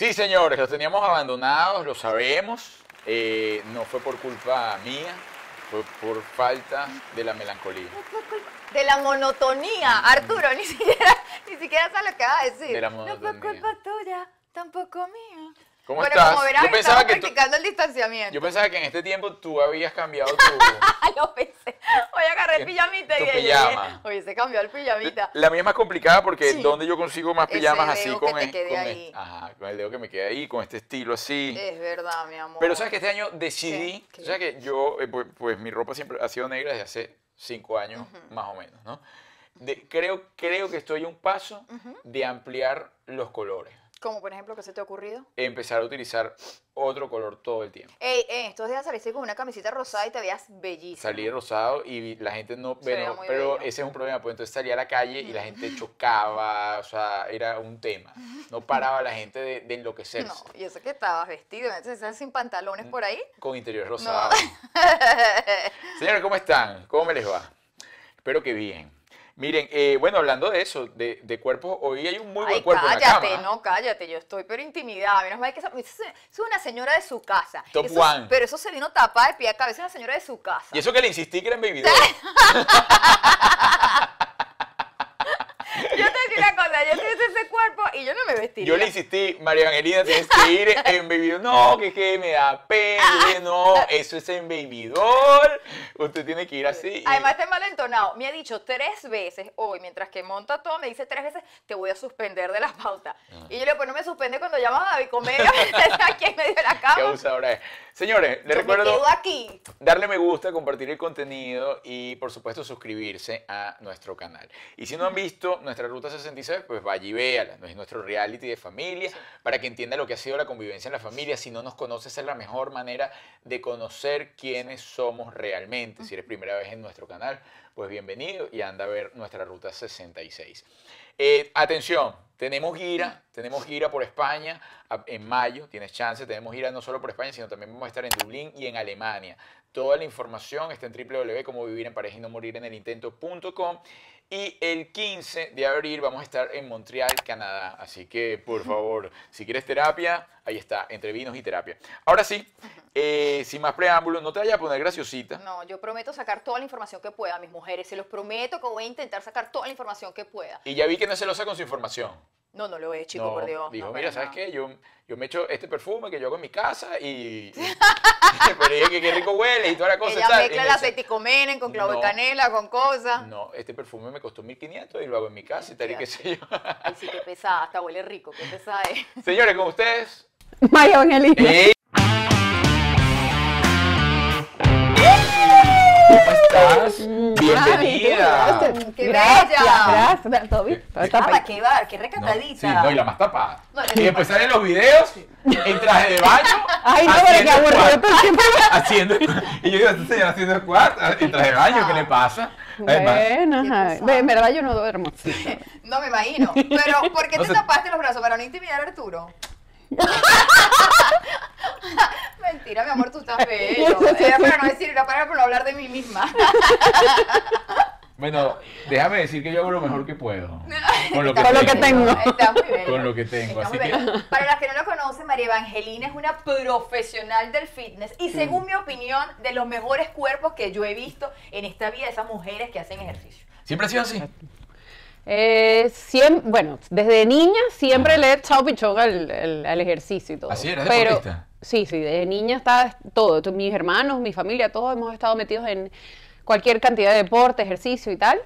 Sí, señores, los teníamos abandonados, lo sabemos. Eh, no fue por culpa mía, fue por falta de la melancolía. De la monotonía, mm. Arturo, ni siquiera, ni siquiera sabes lo que va a decir. No fue culpa tuya, tampoco mía. ¿Cómo bueno, Como verás, yo pensaba que practicando el distanciamiento. Yo pensaba que en este tiempo tú habías cambiado tu. Lo pensé. a agarré el pijamita y y pijama. Hoy se cambió el pijamita. La mía es más complicada porque dónde donde yo consigo más pijamas así con, el, quede con ahí. ajá, con el dedo que me queda ahí, con este estilo así. Es verdad, mi amor. Pero sabes que este año decidí, o sea que yo, eh, pues, pues, mi ropa siempre ha sido negra desde hace cinco años, más o menos, ¿no? De, creo, creo que estoy a un paso de ampliar los colores. Como por ejemplo, ¿qué se te ha ocurrido? Empezar a utilizar otro color todo el tiempo. Ey, en estos días saliste con una camiseta rosada y te veías bellísima. Salí rosado y la gente no, pero ese es un problema, pues entonces salía a la calle y la gente chocaba, o sea, era un tema. No paraba la gente de, de enloquecerse. No, y eso que estabas vestido, entonces sin pantalones mm, por ahí. Con interior rosado. Señores, ¿cómo están? ¿Cómo me les va? Espero que bien. Miren, eh, bueno, hablando de eso, de, de cuerpos, hoy hay un muy buen cuerpo cállate, en la cama. no, cállate, yo estoy pero intimidada. Menos mal que esa, es una señora de su casa. Top one. Pero eso se vino tapada de pie a cabeza, una señora de su casa. Y eso que le insistí que era en cosa, yo ese cuerpo y yo no me vestiría. Yo le insistí, María Evangelina, tienes que ir en bebido. No, que, que me da pena. Ah. No, eso es en embebidor. Usted tiene que ir así. Además, está mal entonado. Me ha dicho tres veces hoy, mientras que monta todo, me dice tres veces, te voy a suspender de la pauta. Ah. Y yo le digo, pues no me suspende cuando llamas a David Comedia, aquí en medio de la cama. Qué abusadora es. Señores, les recuerdo aquí. darle me gusta, compartir el contenido y, por supuesto, suscribirse a nuestro canal. Y si no han visto nuestra ruta se pues vaya y véala. Es nuestro reality de familia para que entienda lo que ha sido la convivencia en la familia. Si no nos conoces, es la mejor manera de conocer quiénes somos realmente. Si eres primera vez en nuestro canal, pues bienvenido y anda a ver nuestra ruta 66. Eh, atención, tenemos gira, tenemos gira por España en mayo, tienes chance, tenemos gira no solo por España, sino también vamos a estar en Dublín y en Alemania. Toda la información está en en morir intento.com. Y el 15 de abril vamos a estar en Montreal, Canadá. Así que, por favor, si quieres terapia, ahí está, entre vinos y terapia. Ahora sí, eh, sin más preámbulos, no te vayas a poner graciosita. No, yo prometo sacar toda la información que pueda, mis mujeres. Se los prometo que voy a intentar sacar toda la información que pueda. Y ya vi que no se celosa con su información. No, no lo es, chico, por Dios. Dijo, mira, ¿sabes qué? Yo, yo me echo este perfume que yo hago en mi casa y... pero dije que qué rico huele y toda la cosa. Ella mezcla el aceite comenen con clavo de canela, con cosas. No, este perfume me costó 1.500 y lo hago en mi casa y tal y qué sé yo. Y sí, qué pesada, hasta huele rico, qué pesada es. Señores, con ustedes... María Evangelina. Eh, estás? Mm. Bienvenida. Este, ¡Qué bella! qué va, qué recatadita. no, y la más tapada. y los videos en traje de baño. Ay, no, Haciendo. Y yo digo, haciendo squat en traje de baño, ¿qué le pasa? Bueno, verdad yo no duermo. No me imagino. Pero, ¿por qué te tapaste los brazos? ¿Para no intimidar a Arturo? Mentira, mi amor, tú estás feo. Era eh, para no decir, era para no hablar de mí misma. Bueno, déjame decir que yo hago lo mejor que puedo. Con lo que, tengo. con lo que tengo. Así Para las que no lo conocen, María Evangelina es una profesional del fitness y según mi opinión, de los mejores cuerpos que yo he visto en esta vida, esas mujeres que hacen ejercicio. ¿Siempre ha sido así? Eh, bueno, desde niña siempre le he echado al, al, ejercicio y todo. Así ¿Ah, era, pero, deportista. Sí, sí, de niña está todo. Mis hermanos, mi familia, todos hemos estado metidos en cualquier cantidad de deporte, ejercicio y tal.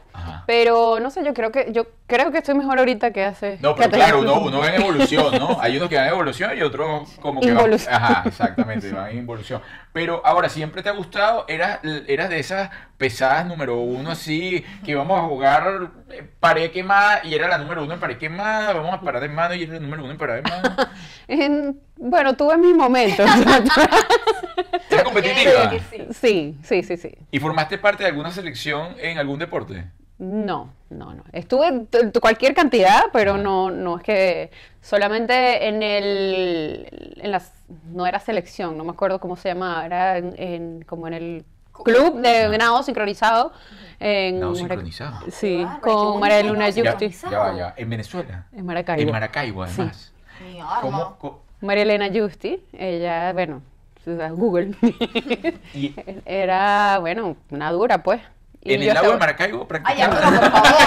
Pero no sé, yo creo que yo creo que estoy mejor ahorita que hace. No, pero claro, uno, va en evolución, ¿no? Hay unos que van en evolución y otros como que Ajá, exactamente, van en evolución. Pero ahora, ¿siempre te ha gustado? ¿Eras, eras de esas pesadas número uno así, que vamos a jugar eh, pared quemada y era la número uno en pared quemada, vamos a parar de mano y era la número uno en parar de mano? Bueno, tuve mis momentos. ¿Era competitiva? Sí, sí, sí, sí. ¿Y formaste parte de alguna selección en algún deporte? No, no, no. Estuve cualquier cantidad, pero no, no es que solamente en el, en las, no era selección, no me acuerdo cómo se llamaba, era en, como en el club de nado sincronizado. En nado sincronizado. Sí, ah, con María Luna Justiza. Ya, ya, en Venezuela. En Maracaibo. En Maracaibo, además. Sí. María Elena Justi, ella, bueno, Google, era, bueno, una dura pues. Y ¿En el lago de Maracaibo Ay, por favor.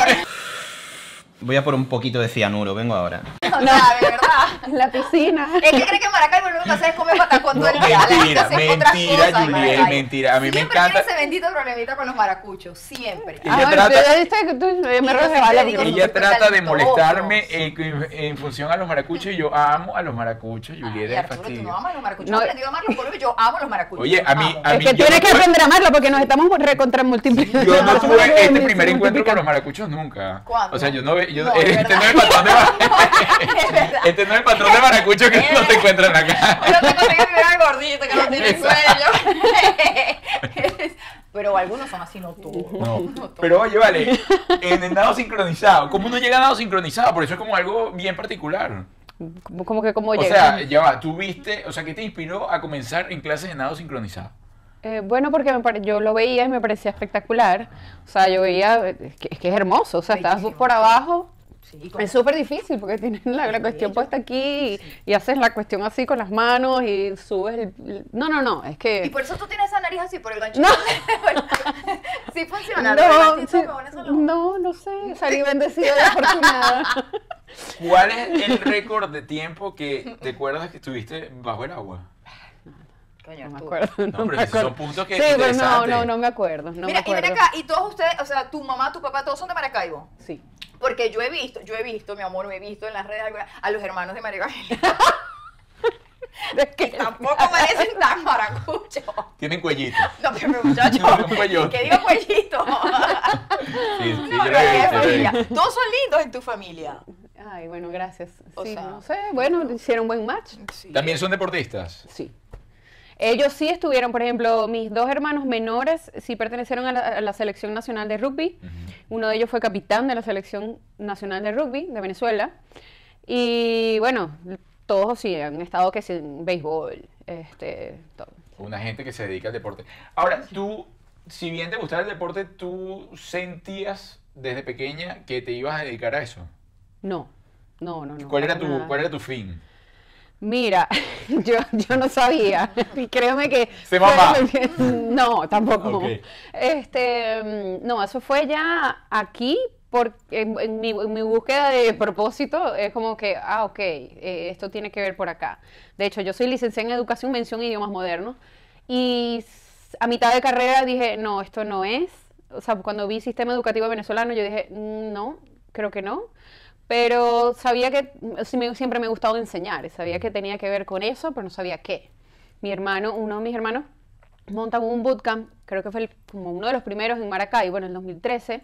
Voy a por un poquito de cianuro, vengo ahora. No, de verdad. la piscina. Es que cree que Maracaibo lo único que es comer patacón todo el día. Mentira, mentira, Juliel, mentira. A mí me encanta. Siempre ese bendito problemita con los maracuchos, siempre. Ella trata, ella trata de molestarme en, función a los maracuchos y yo amo a los maracuchos, Juliet. Ay, Arturo, tú no amas a los maracuchos. No. aprendido a amarlos porque yo amo a los maracuchos. Oye, a mí... A mí es que tienes que aprender a amarlos porque nos estamos recontra multiplicando. Yo no tuve este primer encuentro con los maracuchos nunca. ¿Cuándo? O sea, yo no yo, eh, este, este, no es el patrón de, este que no te encuentran acá. Pero que no tiene Pero algunos son así, no todos. Pero oye, vale, en el nado sincronizado, ¿cómo uno llega a nado sincronizado? Por eso es como algo bien particular. Como que como O sea, mm. ya va, tú viste, o sea, ¿qué te inspiró a comenzar en clases de nado sincronizado? Eh, bueno, porque yo lo veía y me parecía espectacular. O sea, yo veía, es que es, hermoso, o sea, estás por abajo. Sí, Es súper difícil porque tienes la, la cuestión puesta aquí y, haces la cuestión así con las manos y subes el... No, no, no, es que... Y por eso tú tienes esa nariz así, por el gancho. No. sí funciona. No, no, no sé, salí bendecida y afortunada. ¿Cuál es el récord de tiempo que te acuerdas que estuviste bajo el agua? no me acuerdo. No, pero si son puntos que. Sí, pero no, no, no me acuerdo. Mira, y ven acá, y todos ustedes, o sea, tu mamá, tu papá, todos son de Maracaibo. Sí. Porque yo he visto, yo he visto, mi amor, me he visto en las redes a los hermanos de María Es que tampoco parecen tan maracucho. Tienen cuellito. No, pero muchachos, qué digo cuellito. sí, sí, no, familia. Todos son lindos en tu familia. Ay, bueno, gracias. O sea, no sé, bueno, hicieron buen match. ¿También son deportistas? Sí. Ellos sí estuvieron, por ejemplo, mis dos hermanos menores sí pertenecieron a la, selección nacional de rugby. Uno de ellos fue capitán de la selección nacional de rugby de Venezuela. Y bueno, todos sí han estado que sin béisbol, este, todo. Una gente que se dedica al deporte. Ahora, tú, si bien te gustaba el deporte, ¿tú sentías desde pequeña que te ibas a dedicar a eso? No, no, no. no ¿Cuál, era tu, ¿Cuál era tu fin? Mira, yo, no sabía. Y créeme que. ¿Se no, tampoco. Este, mm, no, eso fue ya aquí, porque en, mi, búsqueda de propósito es como que, ah, ok, eh, esto tiene que ver por acá. De hecho, yo soy licenciada en Educación, Mención Idiomas Modernos. Y a mitad de carrera dije, no, esto no es. O sea, cuando vi Sistema Educativo Venezolano, yo dije, mm, no, creo que no. Pero sabía que siempre me ha gustado enseñar, sabía que tenía que ver con eso, pero no sabía qué. Mi hermano, uno de mis hermanos, monta un bootcamp, creo que fue como uno de los primeros en Maracay, bueno, en el 2013,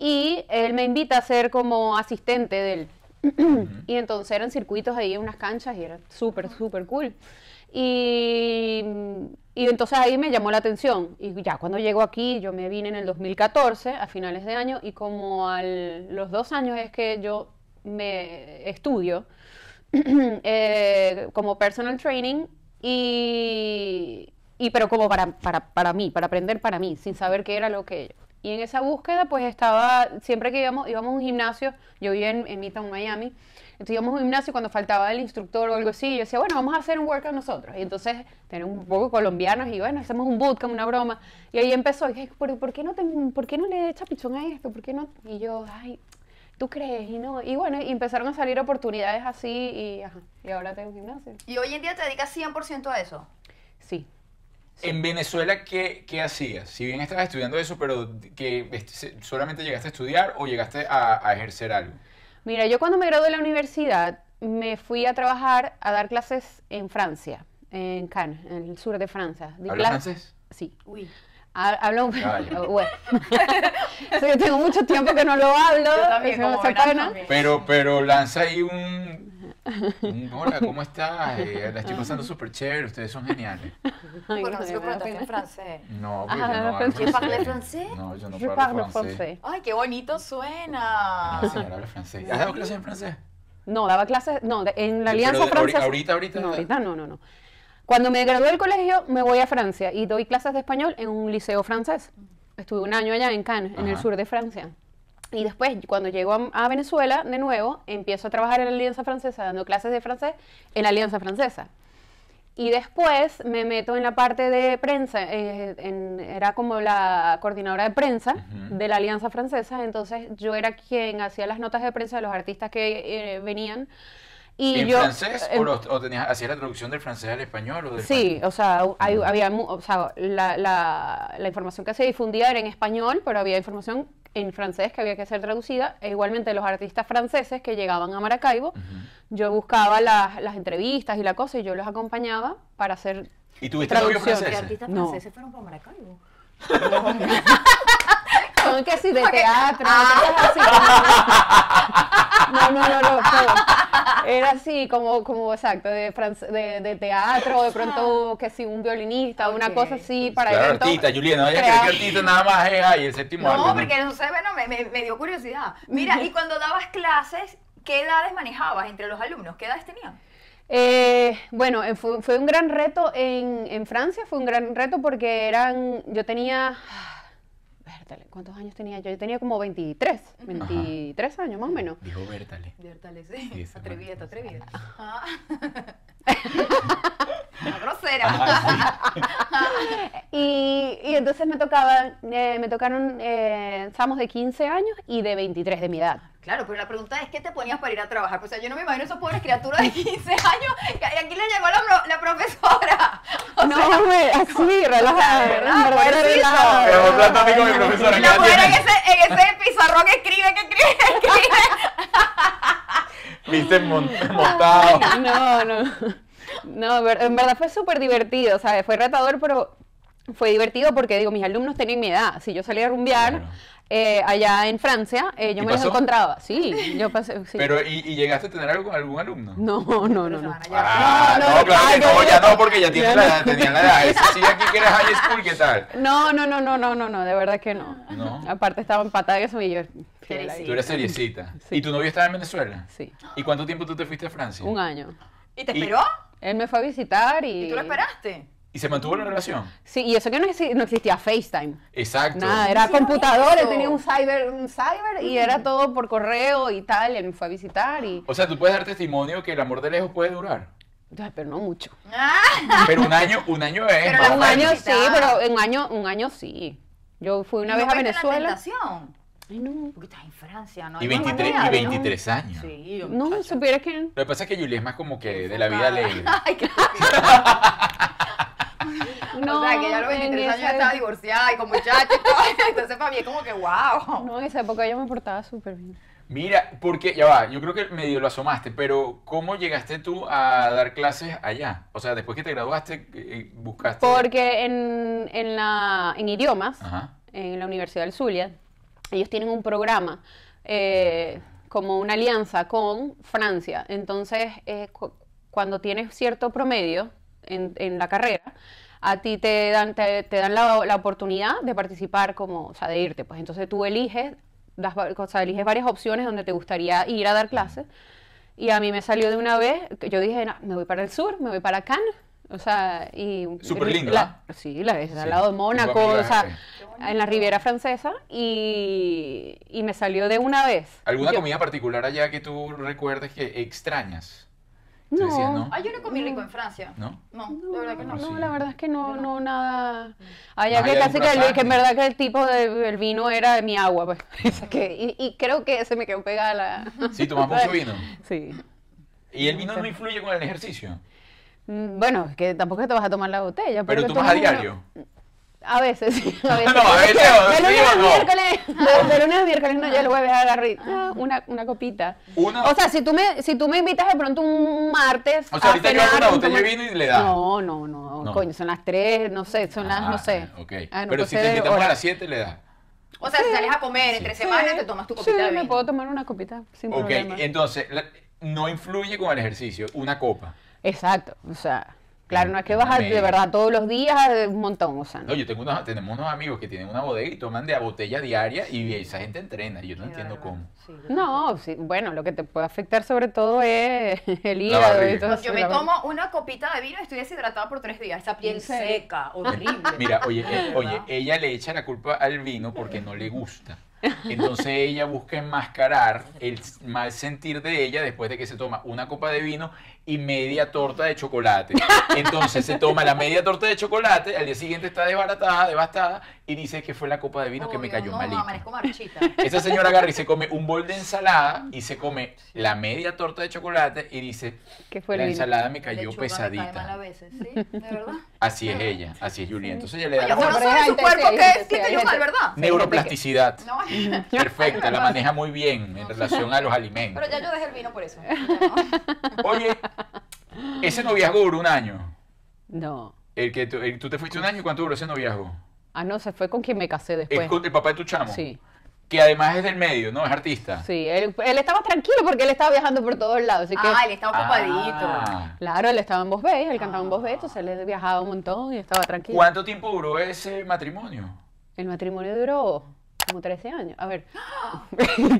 y él me invita a ser como asistente de él. y entonces eran circuitos ahí en unas canchas y era súper, súper cool. Y y entonces ahí me llamó la atención. Y ya cuando llego aquí, yo me vine en el 2014, a finales de año, y como a los dos años es que yo me estudio eh, como personal training y, y pero como para, para, para, mí, para aprender para mí, sin saber qué era lo que... Y en esa búsqueda pues estaba, siempre que íbamos, íbamos a un gimnasio, yo vivía en, en Miami, entonces íbamos a un gimnasio cuando faltaba el instructor o algo así, y yo decía, bueno, vamos a hacer un workout nosotros. Y entonces tenemos un poco colombianos y bueno, hacemos un bootcamp, una broma. Y ahí empezó, y dije, ¿por, qué, no ¿por qué no le echa pichón a esto? ¿Por no? Y yo, ay, ¿tú crees? Y no, y bueno, y empezaron a salir oportunidades así y ajá, y ahora tengo un gimnasio. ¿Y hoy en día te dedicas 100% a eso? Sí. En Venezuela, ¿qué, ¿qué, hacías? Si bien estabas estudiando eso, pero que este, solamente llegaste a estudiar o llegaste a ejercer algo. Mira, yo cuando me gradué de la universidad me fui a trabajar a dar clases en Francia, en Cannes, en el sur de Francia. De francés? Sí. Uy. Hablo bueno. tengo mucho tiempo que no lo hablo, Pero, pero lanza ahí un Mm, hola, ¿cómo estás? Eh, la estoy pasando súper chévere, ustedes son geniales. Ay, bueno, si en francés. No, ah, porque yo no hablo francés. ¿Parle francés? No, yo no yo parlo, francés. Ay, qué bonito suena. No, señora, habla francés. ¿Has dado clases en francés? No, daba clases, no, en la Alianza Francesa. ¿Ahorita, ahorita? No, ahorita no, no, no. Cuando me gradué del colegio, me voy a Francia y doy clases de español en un liceo francés. Estuve un año allá en Cannes, en el sur de Francia. Y después, cuando llego a, Venezuela, de nuevo, empiezo a trabajar en la Alianza Francesa, dando clases de francés en la Alianza Francesa. Y después me meto en la parte de prensa, eh, era como la coordinadora de prensa de la Alianza Francesa, entonces yo era quien hacía las notas de prensa de los artistas que eh, venían. Y ¿En francés? Eh, ¿O, hacía la traducción del francés al español? sí, o sea, había, o sea, la, la, información que se difundía era en español, pero había información en francés que había que ser traducida, e igualmente los artistas franceses que llegaban a Maracaibo, yo buscaba las, entrevistas y la cosa y yo los acompañaba para hacer ¿Y tuviste traducciones. ¿Qué artistas franceses fueron para Maracaibo? Son que si de teatro, ah. No, no, no, no, Era así, como, como exacto, de, de, de teatro, de pronto ah. que si sí, un violinista, una cosa así pues para claro, artista, Juliana, no, artista nada más es ahí, el séptimo No, porque no sé, bueno, me, dio curiosidad. Mira, y cuando dabas clases, ¿qué edades manejabas entre los alumnos? ¿Qué edades tenían? Eh, bueno, eh, fue, fue, un gran reto en, en Francia, fue un gran reto porque eran, yo tenía Bertale, ¿cuántos años tenía yo? Yo tenía como 23, 23 años más o menos. Dijo Bertale. Bertale, sí. sí atrevida, atrevida. grosera. Ah, y, entonces me tocaban, eh, me tocaron eh, de 15 años y de 23 de mi edad. Claro, pero la pregunta es, ¿qué te ponías para ir a trabajar? Pues, o sea, yo no me imagino esas pobres criaturas de 15 años aquí le llegó la, profesora. no, así, relajada, mi profesora. La en ese, pizarrón escribe, que escribe, escribe viste montado. No, no. No, en verdad fue súper divertido, ¿sabes? Fue retador, pero fue divertido porque, digo, mis alumnos tenían mi edad. Si yo salía a rumbear eh, allá en Francia, eh, yo me los encontraba. Sí, yo pasé. Pero, ¿y, llegaste a tener algo con algún alumno? No, no, no. no. ah, no, claro ya no, porque ya, tiene la, tenían la edad. Eso sí, aquí que era high school, ¿qué tal? No, no, no, no, no, no, no, de verdad que no. Aparte estaba empatada que y yo. Tú eres seriecita. ¿Y tu novio estaba en Venezuela? Sí. ¿Y cuánto tiempo tú te fuiste a Francia? Un año. ¿Y te esperó? él me fue a visitar y... ¿Y tú lo esperaste? ¿Y se mantuvo la mm. relación? Sí, y eso que no, existía FaceTime. Exacto. Nada, era computador, tenía un cyber, cyber y mm. era todo por correo y tal, él me fue a visitar y... O sea, tú puedes dar testimonio que el amor de lejos puede durar. pero no mucho. Ah. Pero un año, un año es. Pero un año sí, pero un año, un año sí. Yo fui una vez a Venezuela. Ay, no. Porque estás en Francia, ¿no? Y 23, años. Sí, no, supieras que... Lo que pasa es que Julia es más como que de la vida alegre. Ay, qué No, o sea, que ya a los 23 años ya estaba divorciada y con muchachos. Entonces, para mí es como que wow. No, en esa época yo me portaba súper bien. Mira, porque ya va, yo creo que medio lo asomaste, pero ¿cómo llegaste tú a dar clases allá? O sea, después que te graduaste, eh, eh, buscaste. Porque en, en, la, en idiomas, en la Universidad del Zulia, ellos tienen un programa eh, como una alianza con Francia. Entonces, eh, cuando tienes cierto promedio en, la carrera, a ti te dan, te, dan la, oportunidad de participar como, o sea, de irte. Pues entonces tú eliges, o sea, eliges varias opciones donde te gustaría ir a dar clases. Y a mí me salió de una vez, yo dije, no, me voy para el sur, me voy para Cannes, o sea, y... Súper lindo, Sí, la al lado de Mónaco, o sea, eh. en la Riviera Francesa y, y, me salió de una vez. ¿Alguna comida particular allá que tú recuerdes que extrañas? No. hay no. comida yo no comí rico en Francia. ¿No? No, la verdad que no. No, la verdad es que no, no, nada. Mm. Allá que casi que, el, en verdad que el tipo del vino era mi agua, pues. y, y, creo que se me quedó pegada la... Sí, tomamos mucho vino. Sí. ¿Y el vino no influye con el ejercicio? Mm, bueno, es que tampoco te vas a tomar la botella. Pero tú vas a diario. A veces, sí. A veces. no, a veces. De lunes a miércoles. De, lunes a miércoles no, ya lo voy a dejar ah, una, una copita. O sea, si tú, me, si tú me invitas de pronto un martes. O sea, ahorita yo hago una botella de vino y le das. No, no, no, Coño, son las 3, no sé, son las, no ah, sé. Ok. Ah, pero pues si te invitamos a las 7, le das. O sea, si sales a comer entre semanas, te tomas tu copita de vino. me puedo tomar una copita, sin problema. Ok, entonces, no influye con el ejercicio, una copa. Exacto, o sea, claro, no es que vas de verdad todos los días eh, un montón, o sea. No, yo tengo unos, tenemos unos amigos que tienen una bodega y toman de a botella diaria y esa gente entrena, yo no entiendo cómo. no, sí, bueno, lo que te puede afectar sobre todo es el hígado Yo me tomo una copita de vino y estoy deshidratada por tres días, esa piel seca, horrible. Mira, oye, eh, oye, ella le echa la culpa al vino porque no le gusta. Entonces ella busca enmascarar el mal sentir de ella después de que se toma una copa de vino y media torta de chocolate. Entonces se toma la media torta de chocolate, al día siguiente está desbaratada, devastada, y dice que fue la copa de vino que me cayó no, no, No, marchita. Esa señora agarra se come un bol de ensalada y se come la media torta de chocolate y dice, que fue la ensalada me cayó pesadita. veces, ¿sí? ¿De verdad? Así es ella, así es Julia. Entonces ella le da... la no sabe su cuerpo que, es, mal, ¿verdad? Neuroplasticidad. Perfecta, la maneja muy bien en relación a los alimentos. Pero ya yo dejé el vino por eso. Oye, ese noviazgo duró un año. No. El que tú, te fuiste un año, y ¿cuánto duró ese noviazgo? Ah, no, se fue con quien me casé después. el papá de tu chamo. Sí. Que además es del medio, ¿no? Es artista. Sí, él, estaba tranquilo porque él estaba viajando por todos lados. ah, él estaba ocupadito. Ah. Claro, él estaba en Voz Bay, él cantaba en Voz Bay, ah. entonces él viajaba un montón y estaba tranquilo. ¿Cuánto tiempo duró ese matrimonio? El matrimonio duró como 13 años. A ver,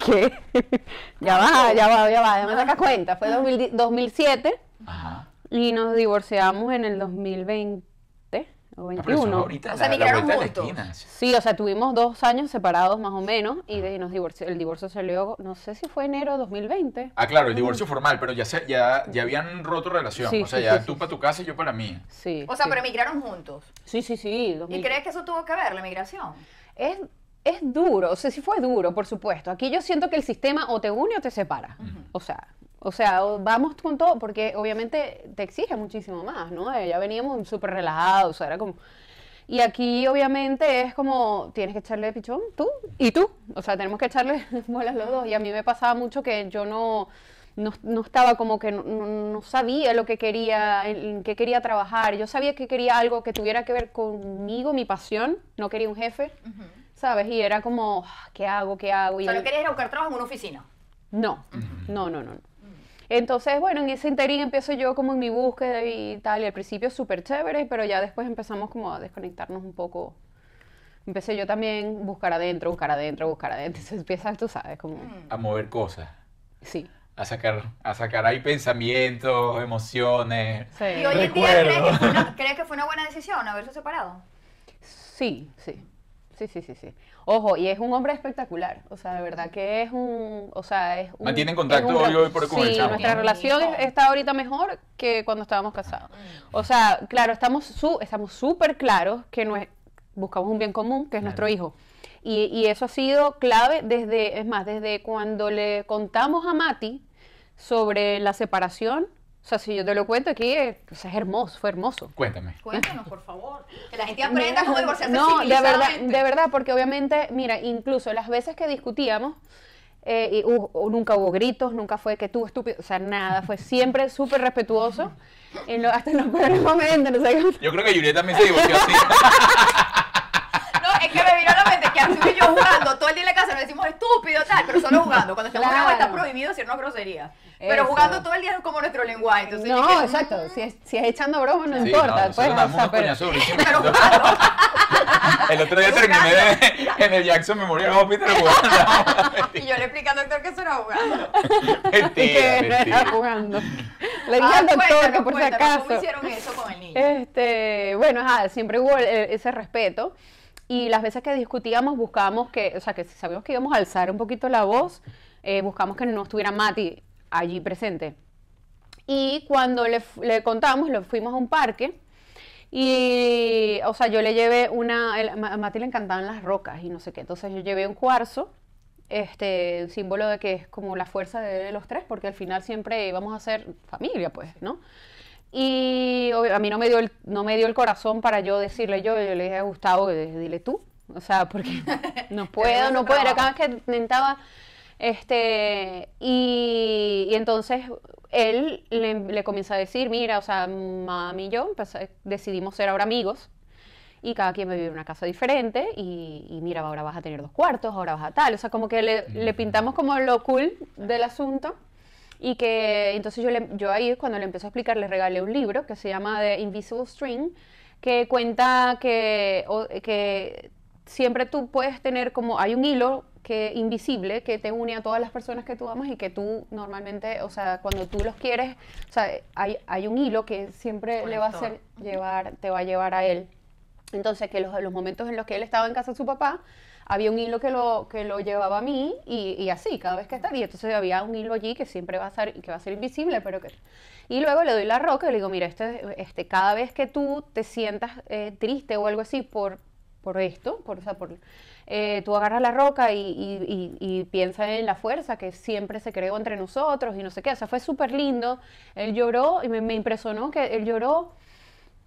¿qué? ya va, ya va, ya va, ya me saca cuenta. Fue 2007. Ajá. Y nos divorciamos en el 2020 o 21. Ah, ahorita, o sea, la, juntos. Sí, o sea, tuvimos dos años separados más o menos y, ah. nos el divorcio salió, no sé si fue enero 2020. Ah, claro, el divorcio formal, pero ya se, ya, ya habían roto relación. o sea, ya tú para tu casa y yo para mí. Sí. O sea, pero emigraron juntos. Sí, sí, sí. ¿Y crees que eso tuvo que ver, la emigración? Es, es duro, o sea, sí fue duro, por supuesto. Aquí yo siento que el sistema o te une o te separa. O sea, o sea, vamos con todo, porque obviamente te exige muchísimo más, ¿no? Eh, ya veníamos súper relajados, o sea, era como... Y aquí obviamente es como, tienes que echarle pichón, tú y tú. O sea, tenemos que echarle bolas los dos. Y a mí me pasaba mucho que yo no, no, estaba como que no, sabía lo que quería, en, qué quería trabajar. Yo sabía que quería algo que tuviera que ver conmigo, mi pasión. No quería un jefe, ¿sabes? Y era como, ah, ¿qué hago? ¿Qué hago? Y querías ir a buscar trabajo en una oficina. no, no, no. no. Entonces, bueno, en ese interín empiezo yo como en mi búsqueda y tal, y al principio súper chévere, pero ya después empezamos como a desconectarnos un poco. Empecé yo también a buscar adentro, buscar adentro, buscar adentro. Entonces empiezas, tú sabes, como... A mover cosas. Sí a sacar, a sacar ahí pensamientos, emociones. Sí. ¿Y hoy en día crees que, fue una, buena decisión haberse separado? Sí, sí. Sí, sí, sí, sí. Ojo, y es un hombre espectacular. O sea, de verdad que es un. O sea, es un. Mantienen contacto hoy, por sí, Nuestra relación está ahorita mejor que cuando estábamos casados. Mm. O sea, claro, estamos su, estamos súper claros que no buscamos un bien común, que es nuestro hijo. Y, y, eso ha sido clave desde, es más, desde cuando le contamos a Mati sobre la separación o sea, si yo te lo cuento aquí, es, es hermoso, fue hermoso. Cuéntame. Cuéntanos, por favor. Que la gente aprenda cómo divorciarse No, de verdad, de verdad, porque obviamente, mira, incluso las veces que discutíamos, eh, nunca hubo gritos, nunca fue que tú estúpido, o sea, nada, fue siempre súper respetuoso, hasta en los peores momentos. No Yo creo que Julieta también se divorció así. que me vino a la mente que Arturo y yo jugando todo el día en la casa nos decimos estúpido, tal, pero solo jugando. Cuando estamos jugando está prohibido decirnos groserías. Pero jugando todo el día es como nuestro lenguaje. Entonces, no, exacto. Mm". Si es, si es echando broma, no importa. El otro día terminé en el Jackson Memorial Hospital jugando. y yo le expliqué al doctor que eso era jugando. mentira, y que mentira. no era jugando. Ah, le dije al doctor que por si acaso. ¿Cómo hicieron eso con el niño? Este, bueno, ajá, siempre hubo eh, ese respeto. Y las veces que discutíamos buscábamos que, o sea, que sabíamos que íbamos a alzar un poquito la voz, eh, buscamos que no estuviera Mati allí presente. Y cuando le, contamos, lo fuimos a un parque. Y, o sea, yo le llevé una, a Mati le encantaban las rocas y no sé qué. Entonces yo llevé un cuarzo, este, un símbolo de que es como la fuerza de, de los tres, porque al final siempre íbamos a ser familia, pues, ¿no? Y a mí no me dio el, no me dio el corazón para yo decirle yo, yo le dije a Gustavo, dile tú, o sea, porque no puedo, no puedo, era cada vez que intentaba, este, y, entonces él le, comienza a decir, mira, o sea, mami y yo decidimos ser ahora amigos, y cada quien me vive en una casa diferente y, mira, ahora vas a tener dos cuartos, ahora vas a tal. O sea, como que le, le pintamos como lo cool del asunto y que entonces yo, le, yo ahí cuando le empecé a explicar le regalé un libro que se llama The Invisible String, que cuenta que, que siempre tú puedes tener como, hay un hilo que invisible que te une a todas las personas que tú amas y que tú normalmente, o sea, cuando tú los quieres, o sea, hay, hay un hilo que siempre le va a hacer llevar, te va a llevar a él. Entonces, que los, los momentos en los que él estaba en casa de su papá, había un hilo que lo, que lo llevaba a mí y, así, cada vez que estaba. Y entonces había un hilo allí que siempre va a ser, que va a ser invisible, pero que... Y luego le doy la roca y le digo, mira, este, este, cada vez que tú te sientas eh, triste o algo así por, por esto, por, o por, eh, tú agarras la roca y, piensas piensa en la fuerza que siempre se creó entre nosotros y no sé qué. O sea, fue súper lindo. Él lloró y me, impresionó que él lloró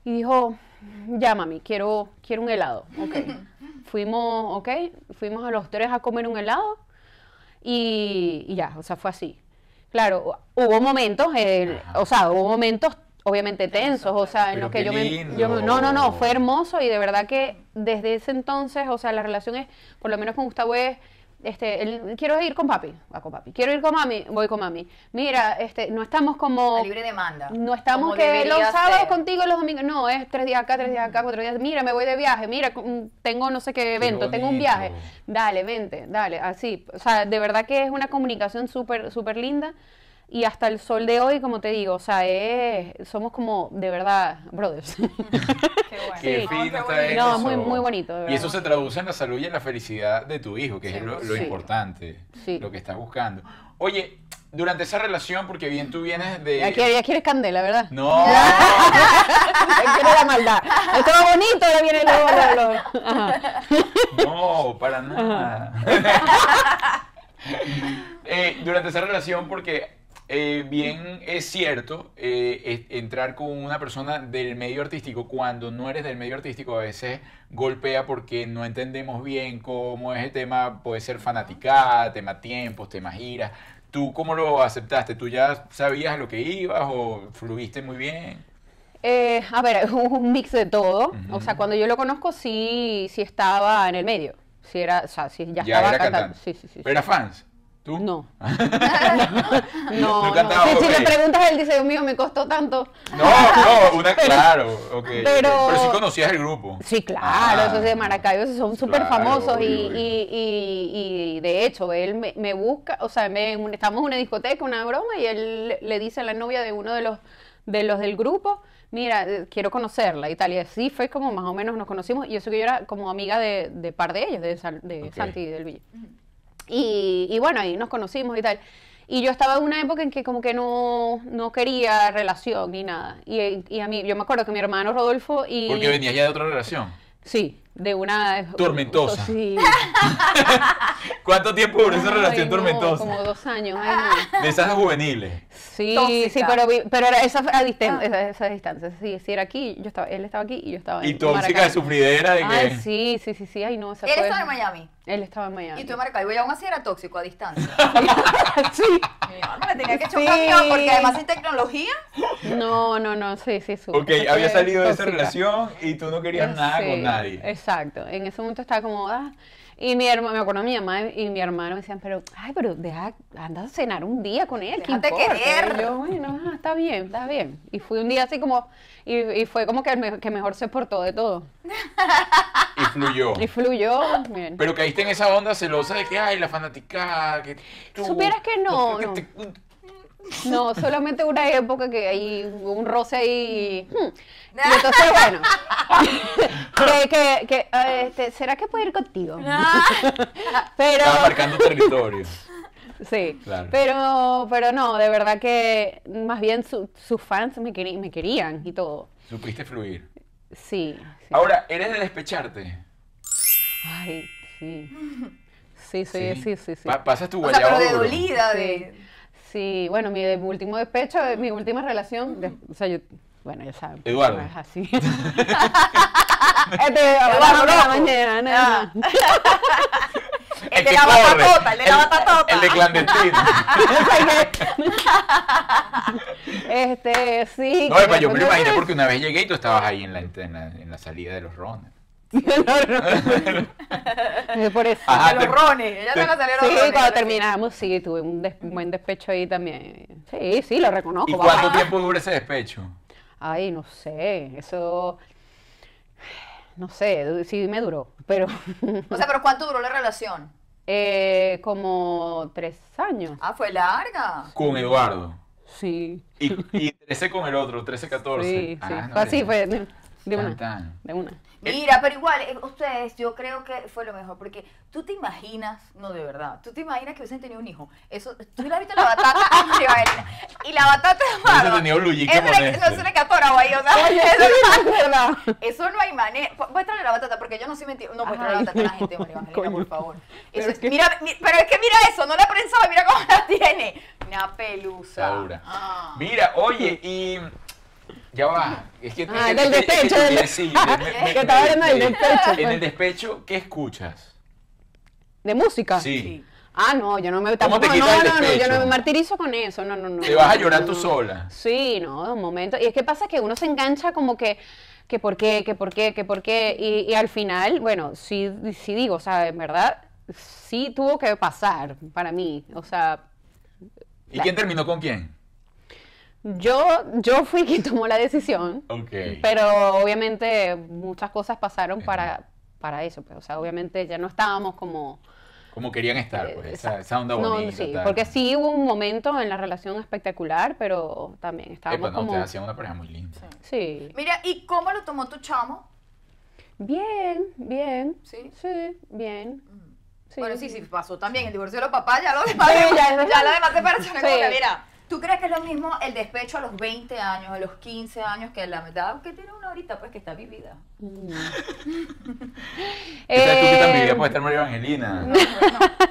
y dijo, llámame, quiero, quiero un helado. Okay. fuimos, ok, fuimos a los tres a comer un helado y, ya, o sea, fue así. Claro, hubo momentos, o sea, hubo momentos obviamente tensos, o sea, en los que yo yo me, No, no, no, fue hermoso y de verdad que desde ese entonces, o sea, la relación es, por lo menos con Gustavo es este, quiero ir con papi, va con papi. Quiero ir con mami, voy con mami. Mira, este, no estamos como... libre demanda. No estamos que los sábados contigo, los domingos. No, es tres días acá, tres días acá, cuatro días. Mira, me voy de viaje, mira, mm, tengo no sé qué evento, tengo un viaje. Dale, vente, dale, así. O sea, de verdad que es una comunicación súper, súper linda. Y hasta el sol de hoy, como te digo, o sea, somos como de verdad brothers. Qué bueno. Qué fino No, muy, muy bonito. Y eso se traduce en la salud y en la felicidad de tu hijo, que es lo, importante, lo que estás buscando. Oye, durante esa relación, porque bien tú vienes de. Ya, quieres, candela, ¿verdad? No. ya era la maldad. Estaba bonito, ahora viene el No, para nada. Eh, durante esa relación, porque eh, bien es cierto, eh, entrar con una persona del medio artístico cuando no eres del medio artístico a veces golpea porque no entendemos bien cómo es el tema, puede ser fanaticada, tema tiempos, tema giras. ¿Tú cómo lo aceptaste? ¿Tú ya sabías a lo que ibas o fluiste muy bien? Eh, a ver, un mix de todo. O sea, cuando yo lo conozco sí, sí estaba en el medio. Sí era, o ya, era cantando. Sí, sí, sí. ¿Pero era fans? No. no, Si, le preguntas, él dice, Dios mío, me costó tanto. No, no, una, claro, okay, pero, conocías el grupo. Sí, claro, esos de Maracaibo son súper famosos y, Y, y, de hecho, él me, busca, o sea, me, estamos en una discoteca, una broma, y él le dice a la novia de uno de los, de los del grupo, mira, eh, quiero conocerla y tal. Y fue como más o menos nos conocimos. Y eso que yo era como amiga de, par de ellos, de, Santi y del Villa. Y, bueno, ahí nos conocimos y tal. Y yo estaba en una época en que como que no, no quería relación ni nada. Y, a mí, yo me acuerdo que mi hermano Rodolfo y... Porque venía ya de otra relación. Sí de una... Tormentosa. Sí. ¿Cuánto tiempo duró esa relación tormentosa? Como dos años. Ay, De esas juveniles. Sí, sí, pero, pero era esa, a ah. esa, distancia. Sí, si era aquí, yo estaba, él estaba aquí y yo estaba en Y tóxica de sufridera. De que... sí, sí, sí, sí. Ay, no, esa Él estaba en Miami. Él estaba en Miami. Y tú en Maracaibo y aún así era tóxico a distancia. sí. Ah, no, me tenía que echar un camión porque además sin tecnología. No, no, no, sí, sí. sí Ok, había salido de esa relación y tú no querías nada con nadie. Exacto, en ese momento estaba como, ah. Y mi hermano, me acuerdo mi mamá y mi hermano me decían, pero, ay, pero deja, anda a cenar un día con él, ¿qué importa? Querer. yo, bueno, está bien, está bien. Y fui un día así como, y, fue como que, que mejor se portó de todo. Y fluyó. Y fluyó, Pero caíste en esa onda celosa de que, ay, la fanática que tú... Supieras que no, no. No, solamente una época que hay un roce ahí. Y, hmm. entonces, bueno. Ah, este, ¿Será que puedo ir contigo? Pero. Estaba marcando territorio. Sí, claro. pero, pero no, de verdad que más bien su, sus fans me, me querían y todo. Supiste fluir. Sí, Ahora, ¿eres de despecharte? Ay, sí. Sí, sí, sí, sí. sí. pasas tu de dolida, de... Sí, bueno, mi último despecho, eh, mi última relación, bueno, ya saben. Pues, no es así. este, Eduardo, de la mañana. No. Ah. El, de la corre, el de la clandestino. este, sí. No, yo me lo imaginé porque una vez llegué y tú estabas ahí en la, en la, salida de los rones no, Por eso. los cuando terminamos, sí, tuve un, buen despecho ahí también. Sí, sí, lo reconozco. ¿Y cuánto tiempo dura ese despecho? Ay, no sé. Eso. No sé, sí me duró, pero. o sea, pero ¿cuánto duró la relación? Eh, como tres años. Ah, fue larga. Con Eduardo. Sí. Y, y con el otro, 13, 14. Sí, sí. Ah, así fue. de una. De una. Mira, pero igual, eh, ustedes, yo creo que fue lo mejor, porque tú te imaginas, no de verdad, tú te imaginas que hubiesen tenido un hijo. Eso, tú le has visto la batata a y la batata de Amaro. Eso tenía un Luigi que le o sea, eso, eso no hay manera. Muéstrale la batata, porque yo no soy mentira. No muéstrale la batata a la gente, María Evangelina, por favor. Eso es, mira, pero es que mira eso, no la prensa, mira cómo la tiene. Una pelusa. Ah. Mira, oye, y ya va. Es que, ah, despecho. En el despecho, ¿qué escuchas? ¿De música? Sí. Ah, no, yo no me ¿Cómo no, no, yo no me martirizo con eso. No, no, no. Te vas a llorar tú sola. Sí, no, un momento. Y es que pasa que uno se engancha como que que por qué, que por qué, que por qué y, al final, bueno, sí sí digo, o sea, en verdad sí tuvo que pasar para mí, o sea, ¿Y quién terminó con quién? Yo, yo fui quien tomó la decisión, okay. pero obviamente muchas cosas pasaron para, para eso. Pues, o sea, obviamente ya no estábamos como... Como querían estar, pues, esa, onda bonita. sí, porque sí hubo un momento en la relación espectacular, pero también estábamos Epa, no, como... hacían una pareja muy linda. Sí. Mira, ¿y cómo lo tomó tu chamo? Bien, bien. ¿Sí? Sí, bien. Mm. Sí. Bueno, sí, sí, pasó también. El divorcio de los papás, ya lo demás, ya, la lo demás separaciones sí. como mira... ¿Tú crees que es lo mismo el despecho a los 20 años, a los 15 años, que la mitad que tiene una ahorita, pues que está vivida? Mm. ¿Sabes tú que también vivida eh, puede estar María Evangelina? Pues,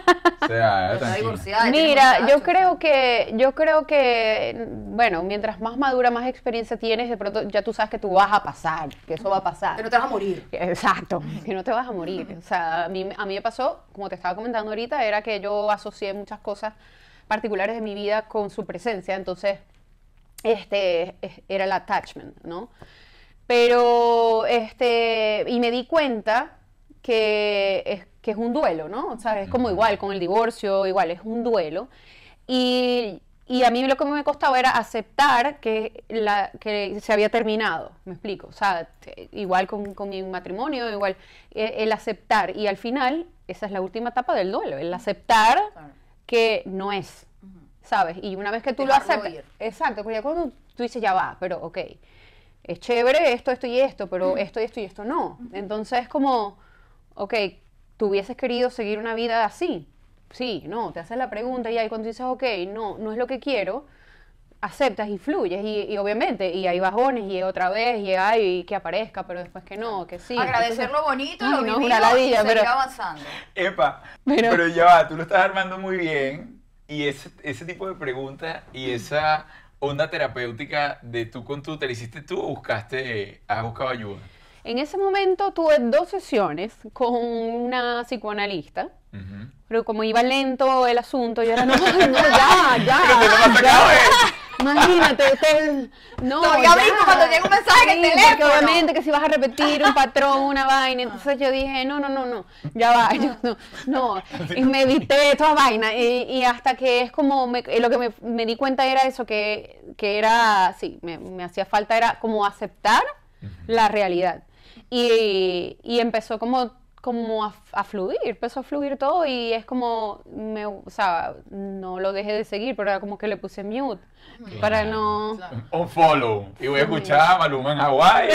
o sea, está divorciada. Mira, yo creo que, yo creo que, bueno, mientras más madura, más experiencia tienes, de pronto ya tú sabes que tú vas a pasar, que eso va a pasar. Que no te vas a morir. Exacto, que no te vas a morir. O sea, a mí, a mí me pasó, como te estaba comentando ahorita, era que yo asocié muchas cosas particulares de mi vida con su presencia, entonces este era el attachment, ¿no? Pero este y me di cuenta que es, que es un duelo, ¿no? O sea, es como igual con el divorcio, igual es un duelo y y a mí lo que me costaba era aceptar que, la, que se había terminado, me explico. O sea, igual con, con mi matrimonio, igual e, el, aceptar. Y al final, esa es la última etapa del duelo, el aceptar que no es, ¿sabes? Y una vez que tú lo aceptas, exacto, porque cuando tú dices, ya va, pero ok, es chévere esto, esto y esto, pero esto y esto y esto no. Entonces como, ok, ¿tú hubieses querido seguir una vida así? Sí, no, te haces la pregunta y ahí cuando dices, ok, no, no es lo que quiero, aceptas y fluyes y, obviamente y hay bajones y otra vez y hay que aparezca pero después que no que sí agradecer lo bonito lo no, pero, avanzando epa pero, ya va tú lo estás armando muy bien y ese, ese tipo de preguntas y mm. esa onda terapéutica de tú con tú te la hiciste tú o buscaste has buscado ayuda en ese momento tuve dos sesiones con una psicoanalista Pero como iba lento el asunto, yo era, no, no ya, ya. ya. Imagínate, usted no. ya. cuando llega un mensaje en el teléfono. obviamente que si vas a repetir un patrón, una vaina. Entonces yo dije, no, no, no, no, ya va, yo no, no. Y medité toda vaina. Y, y hasta que es como, eh, lo que me, di cuenta era eso, que, que era, sí, me, hacía falta, era como aceptar la realidad. Y, y empezó como, como a a fluir, empezó a fluir todo y es como, me, o sea, no lo dejé de seguir, pero era como que le puse mute para no... Un follow. Y voy a escuchar a Maluma en Hawái.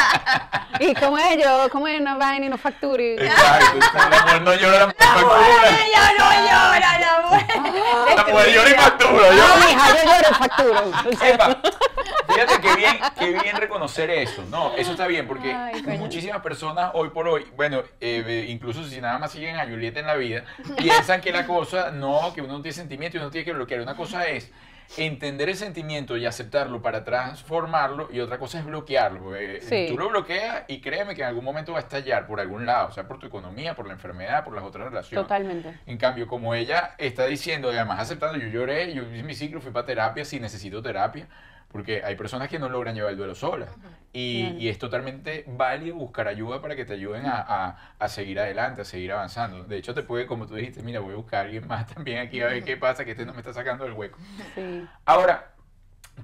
y como es yo, como es, no vaina y no factura. Exacto, no llora, no no llora, la mujer. La mujer llora y factura. Yo... No, hija, yo lloro y facturo. fíjate qué bien, bien reconocer eso. No, eso está bien, porque muchísimas personas hoy por hoy, bueno, eh, incluso si nada más siguen a Julieta en la vida, piensan que la cosa, no, que uno no tiene sentimiento y uno tiene que bloquear. Una cosa es entender el sentimiento y aceptarlo para transformarlo y otra cosa es bloquearlo. Eh, tú lo bloqueas y créeme que en algún momento va a estallar por algún lado, o sea, por tu economía, por la enfermedad, por las otras relaciones. Totalmente. En cambio, como ella está diciendo, además aceptando, yo lloré, yo hice mi ciclo, fui para terapia, si necesito terapia, porque hay personas que no logran llevar el duelo solas. y, es totalmente válido buscar ayuda para que te ayuden a, seguir adelante, a seguir avanzando. De hecho, te puede, como tú dijiste, mira, voy a buscar a alguien más también aquí a ver qué pasa, que este no me está sacando del hueco. Ahora,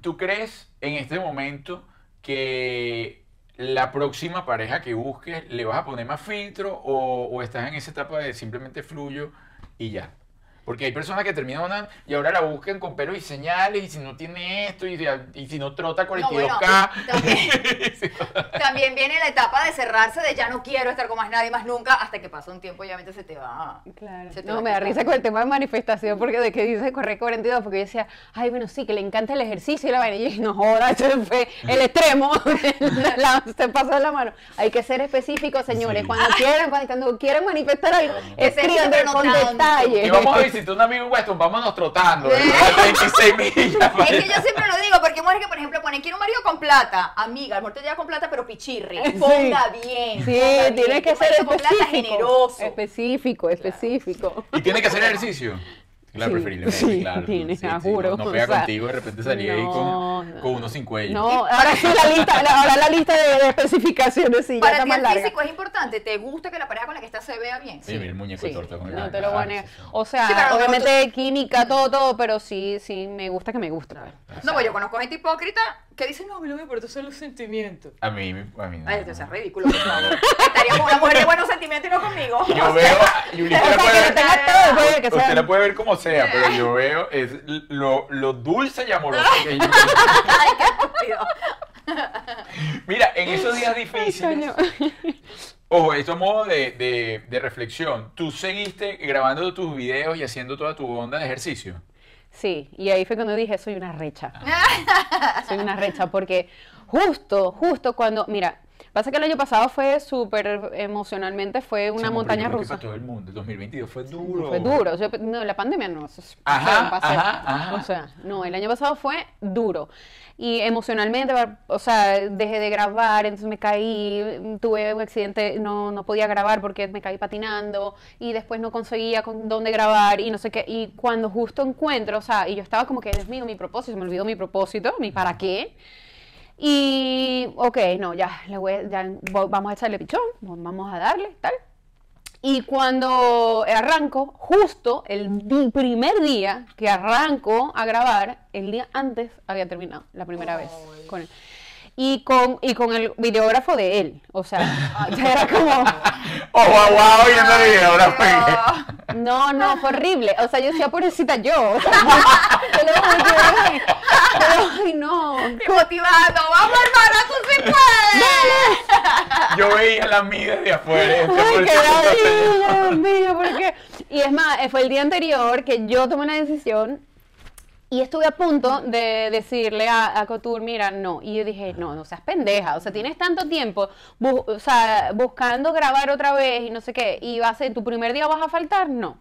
¿tú crees en este momento que la próxima pareja que busques le vas a poner más filtro o, o estás en esa etapa de simplemente fluyo y ya? Porque hay personas que terminan y ahora la buscan con pelos y señales, y si no tiene esto, y, si no trota 42K. también, viene la etapa de cerrarse, de ya no quiero estar con más nadie más nunca, hasta que pasa un tiempo y obviamente se te va. Claro. no, me da risa con el tema de manifestación, porque de que dice correr 42, porque yo decía, ay, bueno, sí, que le encanta el ejercicio y la vainilla Y no joda, fue el extremo, la, se pasó la mano. Hay que ser específicos, señores. Cuando quieran, cuando, quieran manifestar algo, escriban con detalle si necesito un amigo en Weston, vámonos trotando. Es que yo siempre lo digo, porque mujeres que, por ejemplo, ponen, quiero un marido con plata. Amiga, el lo ya llega con plata, pero pichirre. Ponga bien. Sí, tiene que ser específico. plata generoso. Específico, específico. ¿Y tiene que hacer ejercicio? Claro, sí, preferiblemente, sí, claro. Tiene, sí, juro. No, no pega o contigo, de repente salía ahí con, con unos sin cuello. No, ahora sí la lista, ahora la lista de, de especificaciones Para ti el físico es importante, te gusta que la pareja con la que estás se vea bien. Sí, el muñeco torta con el No te lo van O sea, obviamente química, todo, todo, pero sí, sí, me gusta que me gusta. No, pues yo conozco gente hipócrita que dicen, no, Belomio, pero tú son los sentimientos. A mí, a mí Ay, esto es ridículo, por favor. Estaría una mujer de buenos sentimientos y no conmigo. Yo veo, Ulises la puede ver. usted la puede ver como sea, pero yo veo es lo, dulce y amoroso que Ay, qué Mira, en esos días difíciles. Ojo, esto es modo de, de, de reflexión. ¿Tú seguiste grabando tus videos y haciendo toda tu onda de ejercicio? Sí, y ahí fue cuando dije, soy una recha. soy una recha, porque justo, justo cuando, mira, Pasa que el año pasado fue súper emocionalmente, fue una montaña rusa. todo el mundo, el 2022 fue duro. Fue duro, la pandemia no. es O sea, no, el año pasado fue duro y emocionalmente, o sea, dejé de grabar, entonces me caí, tuve un accidente, no, no podía grabar porque me caí patinando y después no conseguía con dónde grabar y no sé qué. Y cuando justo encuentro, o sea, y yo estaba como que, es mío, mi propósito, me olvidó mi propósito, mi para qué. Y, ok, no, ya, le voy, ya vamos a echarle pichón, vamos a darle, tal. Y cuando arranco, justo el primer día que arranco a grabar, el día antes había terminado la primera vez con él y con, y con el videógrafo de él. O sea, ya era como. ¡Oh, guau, guau! Y el videógrafo. No, no, fue horrible. O sea, yo decía, pobrecita yo. ay, no. motivado, ¡Vamos, al barato, si puedes! Yo veía la mía de afuera. ¡Ay, qué Dios mío! ¿Por Y es más, eh, fue el día anterior que yo tomé una decisión y estuve a punto de decirle a, Couture, mira, no. Y yo dije, no, no seas pendeja. O sea, tienes tanto tiempo buscando grabar otra vez y no sé qué. Y vas a, tu primer día vas a faltar. No.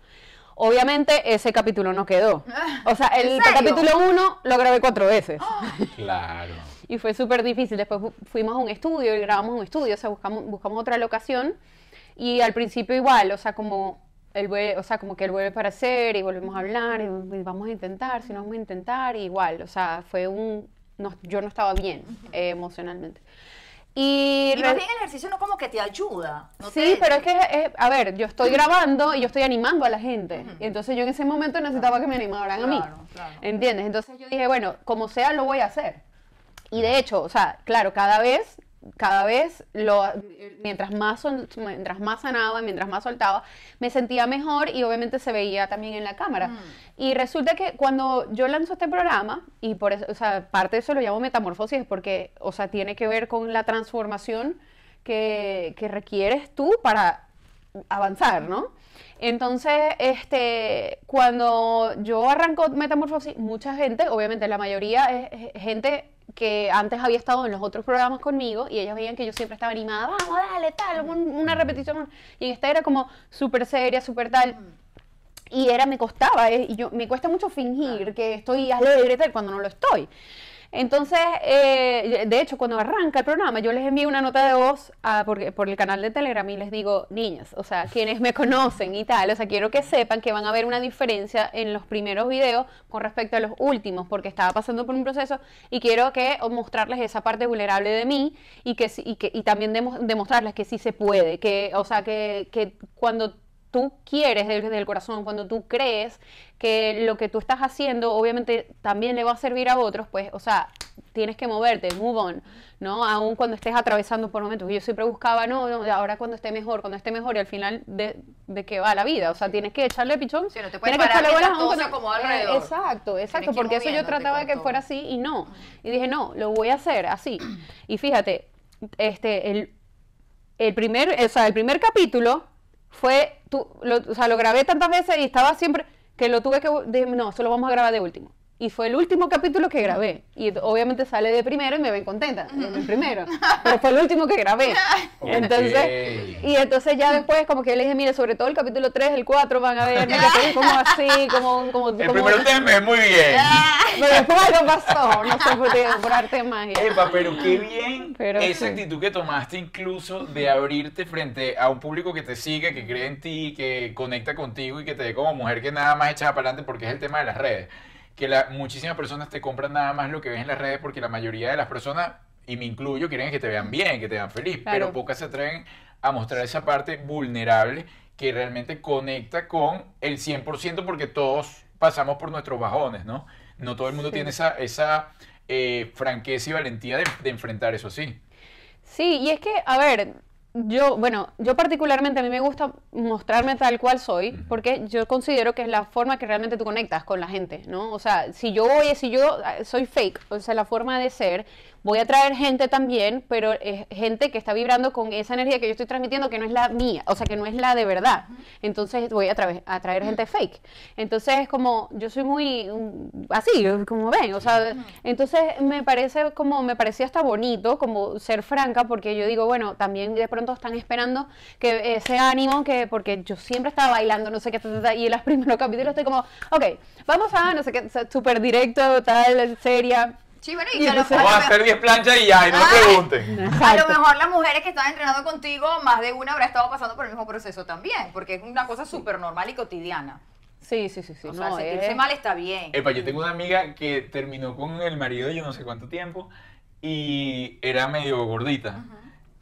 Obviamente ese capítulo no quedó. O sea, el capítulo uno lo grabé cuatro veces. ¡Ah! Claro. y fue súper difícil. Después fuimos a un estudio y grabamos un estudio. O sea, buscamos, buscamos otra locación. Y al principio igual, o sea, como él vuelve, o sea, como que él vuelve para hacer y volvemos a hablar y vamos a intentar, si no vamos a intentar, igual, o sea, fue un, yo no estaba bien eh, emocionalmente. Y, más bien el ejercicio no como que te ayuda. sí, pero es que, a ver, yo estoy grabando y yo estoy animando a la gente. Y entonces yo en ese momento necesitaba que me animaran a mí. ¿Entiendes? Entonces yo dije, bueno, como sea, lo voy a hacer. Y de hecho, o sea, claro, cada vez cada vez, lo, mientras, más, mientras más sanaba, mientras más soltaba, me sentía mejor y obviamente se veía también en la cámara. Mm. Y resulta que cuando yo lanzo este programa, y por eso, o sea, parte de eso lo llamo metamorfosis, porque, o sea, tiene que ver con la transformación que, requieres tú para avanzar, ¿no? Entonces, este, cuando yo arranco Metamorfosis, mucha gente, obviamente la mayoría es gente que antes había estado en los otros programas conmigo y ellas veían que yo siempre estaba animada, vamos, dale, tal, una mm. repetición. Y esta era como súper seria, súper tal. Y era, me costaba, eh, y yo, me cuesta mucho fingir que estoy alegre tal cuando no lo estoy. Entonces, eh, de hecho, cuando arranca el programa, yo les envío una nota de voz a, por, el canal de Telegram y les digo, niñas, o sea, quienes me conocen y tal, o sea, quiero que sepan que van a ver una diferencia en los primeros videos con respecto a los últimos, porque estaba pasando por un proceso y quiero que mostrarles esa parte vulnerable de mí y que, y que también demostrarles que sí se puede, que, o sea, que, que cuando tú quieres desde el corazón, cuando tú crees que lo que tú estás haciendo obviamente también le va a servir a otros, pues, o sea, tienes que moverte, move on, ¿no? Aún cuando estés atravesando por momentos. Yo siempre buscaba, no, no ahora cuando esté mejor, cuando esté mejor, y al final, ¿de, de qué va la vida? O sea, tienes que echarle pichón. tienes que echarle eh, exacto, exacto, porque eso yo trataba de que fuera así y no. Y dije, no, lo voy a hacer así. Y fíjate, este, el, el primer, o sea, el primer capítulo fue, tú, lo, o sea, lo grabé tantas veces y estaba siempre que lo tuve que, dije, no, solo vamos a grabar de último. Y fue el último capítulo que grabé. Y obviamente sale de primero y me ven contenta. El primero. Pero fue el último que grabé. Entonces, y entonces ya después como que le dije, mire, sobre todo el capítulo 3, el 4 van a ver, como así, como... como el primero tema es muy bien. Pero después lo pasó, no sé, por, por arte Epa, pero qué bien esa actitud que tomaste incluso de abrirte frente a un público que te sigue, que cree en ti, que conecta contigo y que te ve como mujer que nada más echa para adelante porque es el tema de las redes que la, muchísimas personas te compran nada más lo que ves en las redes porque la mayoría de las personas, y me incluyo, quieren que te vean bien, que te vean feliz, pero pocas se atreven a mostrar esa parte vulnerable que realmente conecta con el 100% porque todos pasamos por nuestros bajones, ¿no? No todo el mundo tiene esa, esa eh, franqueza y valentía de, de enfrentar eso así. Sí, y es que, a ver, yo, bueno, yo particularmente a mí me gusta mostrarme tal cual soy, porque yo considero que es la forma que realmente tú conectas con la gente, ¿no? O sea, si yo si yo ah, soy fake, o sea, la forma de ser, voy a traer gente también, pero es gente que está vibrando con esa energía que yo estoy transmitiendo que no es la mía, o sea, que no es la de verdad. Entonces voy a, traer, a traer gente fake. Entonces es como, yo soy muy mm, así, como ven, o sea, entonces me parece como, me parecía hasta bonito como ser franca, porque yo digo, bueno, también de pronto están esperando que ese ánimo, que porque yo siempre estaba bailando, no sé qué, y en los primeros capítulos estoy como, ok, vamos a, no sé qué, súper directo, tal, seria Sí, bueno, y, a lo a hacer 10 planchas y ya, y no pregunten. A lo mejor las mujeres que están entrenando contigo, más de una habrá estado pasando por el mismo proceso también, porque es una cosa súper normal y cotidiana. Sí, sí, sí, sí. O sea, no, sentirse mal está bien. Epa, yo tengo una amiga que terminó con el marido yo no sé cuánto tiempo y era medio gordita.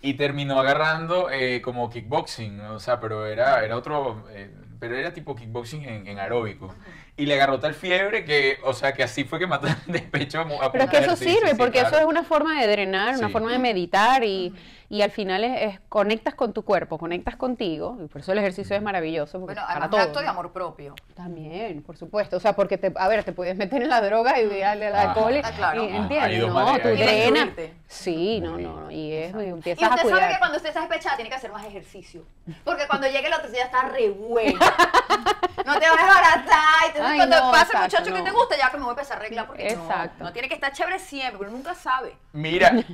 Y terminó agarrando eh, como kickboxing, o sea, pero era, era otro, eh, pero era tipo kickboxing en, aeróbico y le agarró tal fiebre que, o sea, que así fue que mató de pecho a Pero es que eso sirve, porque eso es una forma de drenar, una forma de meditar y, y al final es, conectas con tu cuerpo, conectas contigo, y por eso el ejercicio es maravilloso. Porque bueno, para todo. acto de amor propio. También, por supuesto, o sea, porque, te, a ver, te puedes meter en la droga y darle al alcohol, ah, claro. y, ah, ¿entiendes? No, tú drenas. Sí, no, no, y es, y empiezas y usted sabe que cuando usted está despechada tiene que hacer más ejercicio, porque cuando llegue el otro día está re no te vas a dejar y cuando te pasa el muchacho que te gusta, ya que me voy a empezar a arreglar porque exacto. No, tiene que estar chévere siempre, pero nunca sabe. Mira,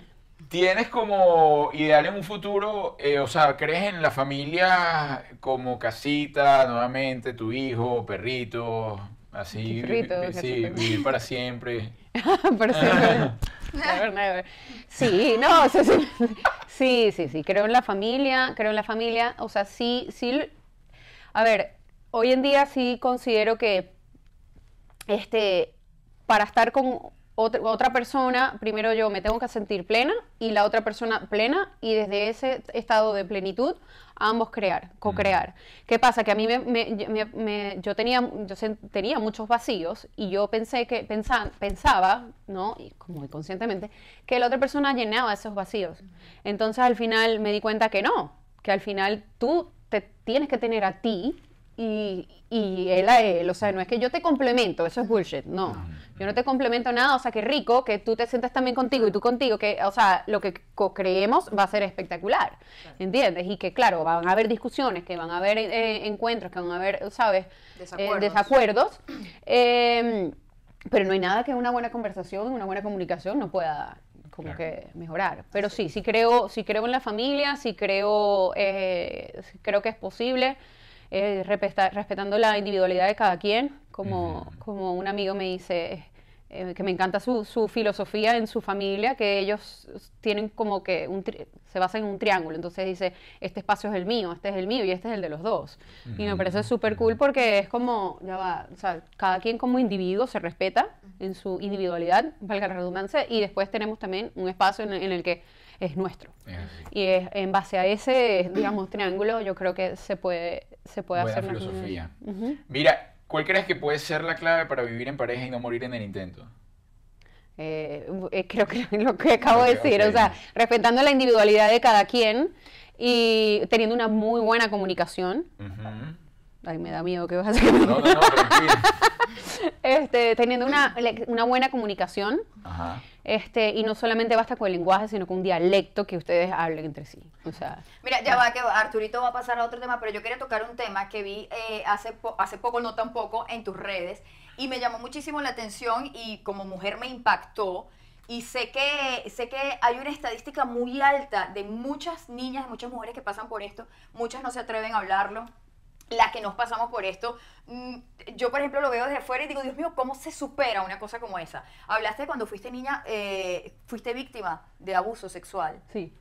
¿Tienes como ideal en un futuro, eh, o sea, crees en la familia como casita, nuevamente, tu hijo, perrito, así, perrito, sí, vivir para siempre? para ah. siempre. never, never. Sí, no, o sea, sí, sí, sí, creo en la familia, creo en la familia, o sea, sí, sí, a ver, hoy en día sí considero que este, para estar con otra, persona, primero yo me tengo que sentir plena y la otra persona plena y desde ese estado de plenitud ambos crear, co-crear. Mm. ¿Qué pasa? Que a mí yo, tenía, tenía muchos vacíos y yo pensé que pensaba, ¿no? Y como que la otra persona llenaba esos vacíos. Mm. Entonces al final me di cuenta que no, que al final tú te tienes que tener a ti y, y él a eh, él. O sea, no es que yo te complemento, eso es bullshit, no. Yo no te complemento nada, o sea, qué rico que tú te sientas también contigo y tú contigo, que, o sea, lo que creemos va a ser espectacular, ¿entiendes? Y que, claro, van a haber discusiones, que van a haber eh, encuentros, que van a haber, ¿sabes? Eh, desacuerdos. Em, pero no hay nada que una buena conversación, una buena comunicación no pueda como que mejorar. Pero sí, sí creo, sí creo en la familia, sí creo, sí creo que es posible. Eh, respetando la individualidad de cada quien, como, como un amigo me dice, eh, que me encanta su, filosofía en su familia, que ellos tienen como que se basa en un triángulo, entonces dice, este espacio es el mío, este es el mío y este es el de los dos. Y me parece súper cool porque es como, ya va, o sea, cada quien como individuo se respeta en su individualidad, valga la redundancia, y después tenemos también un espacio en el que es nuestro. Y es, en base a ese, digamos, triángulo, yo creo que se puede, se puede hacer filosofía. Mira, ¿cuál crees que puede ser la clave para vivir en pareja y no morir en el intento? Eh, eh, creo que lo que acabo de decir, o sea, respetando la individualidad de cada quien y teniendo una muy buena comunicación. Ay, me da miedo, que vas a hacer? No, no, no, este, teniendo una, una buena comunicación. Ajá. Este, y no solamente basta con el lenguaje, sino con un dialecto que ustedes hablen entre sí. O sea, Mira, ya va que Arturito va a pasar a otro tema, pero yo quería tocar un tema que vi eh, hace, hace poco, no tan poco, en tus redes, y me llamó muchísimo la atención y como mujer me impactó. Y sé que, sé que hay una estadística muy alta de muchas niñas, muchas mujeres que pasan por esto, muchas no se atreven a hablarlo, las que nos pasamos por esto, mm, yo por ejemplo lo veo desde afuera y digo, Dios mío, ¿cómo se supera una cosa como esa? Hablaste cuando fuiste niña, eh, fuiste víctima de abuso sexual. Sí.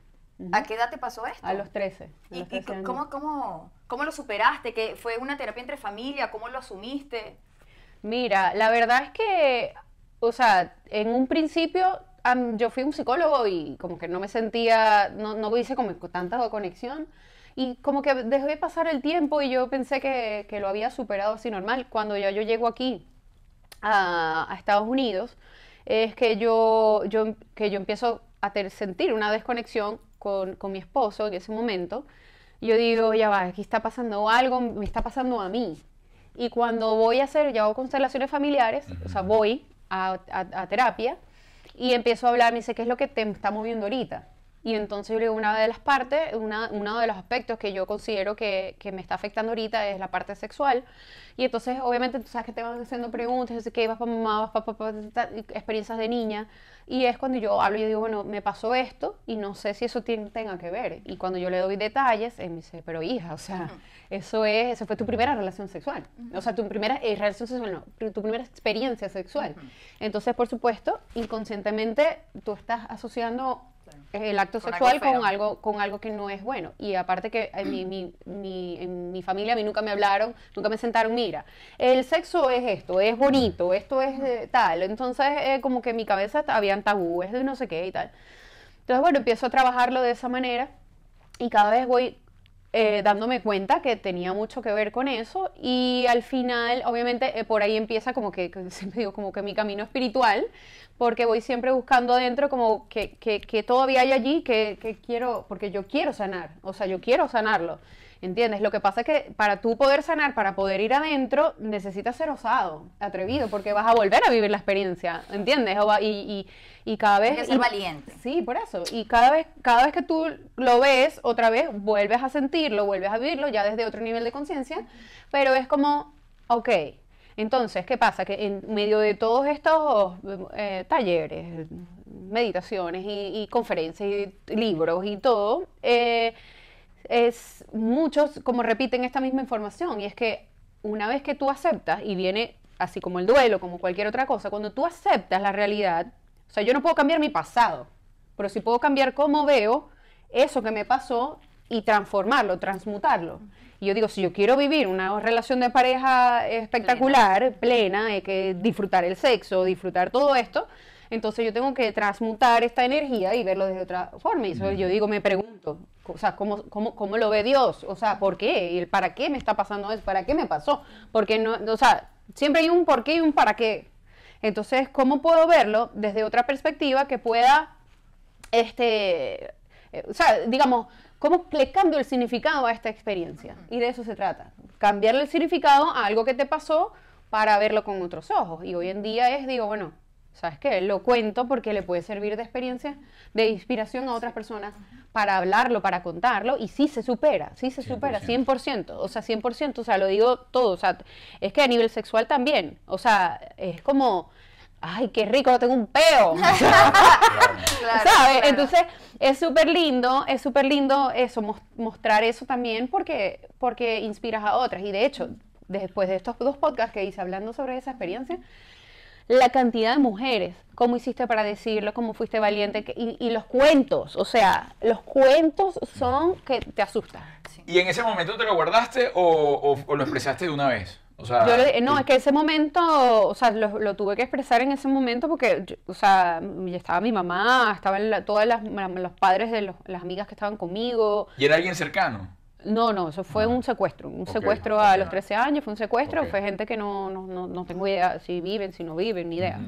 ¿A qué edad te pasó esto? A los 13. y cómo cómo, lo superaste? ¿Que ¿Fue una terapia entre familia? ¿Cómo lo asumiste? Mira, la verdad es que, o sea, en un principio yo fui un psicólogo y como que no me sentía, no, no hice como tanta conexión. Y como que dejé pasar el tiempo y yo pensé que, que lo había superado así normal. Cuando ya yo llego aquí a, Estados Unidos, es que yo, yo, que yo empiezo a sentir una desconexión con, con mi esposo en ese momento. Yo digo, ya va, aquí está pasando algo, me está pasando a mí. Y cuando voy a hacer, ya hago constelaciones familiares, o sea, voy a, a, terapia y empiezo a hablar, me dice, ¿qué es lo que te está moviendo ahorita? Y entonces yo le digo, una de las partes, una, uno de los aspectos que yo considero que, que, me está afectando ahorita es la parte sexual. Y entonces, obviamente, tú sabes que te van haciendo preguntas, que vas para mamá, vas para papá, experiencias de niña. Y es cuando yo hablo y digo, bueno, me pasó esto y no sé si eso tenga que ver. Y cuando yo le doy detalles, él me dice, pero hija, o sea, eso es, eso fue tu primera relación sexual. O sea, tu primera eh, relación sexual, no, tu primera experiencia sexual. Entonces, por supuesto, inconscientemente tú estás asociando eh, el acto sexual con algo con algo que no es bueno y aparte que eh, en mi, mi, familia a mí nunca me hablaron nunca me sentaron mira el sexo es esto es bonito esto es tal entonces eh, como que mi cabeza habían tabúes de no sé qué y tal entonces bueno empiezo a trabajarlo de esa manera y cada vez voy eh, dándome cuenta que tenía mucho que ver con eso y al final, obviamente, eh, por ahí empieza como que, digo, como que mi camino espiritual, porque voy siempre buscando adentro como que, todavía hay allí que quiero, porque yo quiero sanar, o sea, yo quiero sanarlo. ¿Entiendes? Lo que pasa es que para tú poder sanar, para poder ir adentro, necesitas ser osado, atrevido, porque vas a volver a vivir la experiencia, ¿entiendes? y, y, y, cada vez... Tienes que ser valiente. Sí, por eso. Y cada vez, cada vez que tú lo ves, otra vez vuelves a sentirlo, vuelves a vivirlo, ya desde otro nivel de conciencia, pero es como, ok, entonces, ¿qué pasa? Que en medio de todos estos eh, talleres, meditaciones y, conferencias y libros y todo, eh, es muchos como repiten esta misma información y es que una vez que tú aceptas y viene así como el duelo, como cualquier otra cosa, cuando tú aceptas la realidad, o sea, yo no puedo cambiar mi pasado, pero sí puedo cambiar cómo veo eso que me pasó y transformarlo, transmutarlo. Y yo digo, si yo quiero vivir una relación de pareja espectacular, plena, plena hay que disfrutar el sexo, disfrutar todo esto, entonces yo tengo que transmutar esta energía y verlo desde otra forma. Y yo digo, me pregunto, o sea, ¿cómo, cómo, cómo lo ve Dios? O sea, ¿por qué? ¿Y para qué me está pasando eso? ¿Para qué me pasó? Porque no, o sea, siempre hay un por qué y un para qué. Entonces, ¿cómo puedo verlo desde otra perspectiva que pueda, este, eh, o sea, digamos, ¿Cómo le cambio el significado a esta experiencia? Y de eso se trata. Cambiarle el significado a algo que te pasó para verlo con otros ojos. Y hoy en día es, digo, bueno, ¿Sabes qué? Lo cuento porque le puede servir de experiencia, de inspiración a otras personas para hablarlo, para contarlo, y sí se supera, sí se supera, 100%, o sea, 100%, o sea, lo digo todo, o sea, es que a nivel sexual también, o sea, es como, ay, qué rico, tengo un peo, ¿sabes? Entonces, es súper lindo, es súper lindo eso, mostrar eso también porque, porque inspiras a otras, y de hecho, después de estos dos podcasts que hice hablando sobre esa experiencia, la cantidad de mujeres, cómo hiciste para decirlo, cómo fuiste valiente, y, los cuentos, o sea, los cuentos son que te asustan. ¿Y en ese momento te lo guardaste o, lo expresaste de una vez? no, es que ese momento, o sea, lo, tuve que expresar en ese momento porque, o sea, estaba mi mamá, estaban la, todas los padres de las amigas que estaban conmigo. ¿Y era alguien cercano? No, no, eso fue ah. un secuestro. Un secuestro a los 13 años, fue un secuestro, fue gente que no, no, no, no, tengo idea si viven, si no viven, ni idea.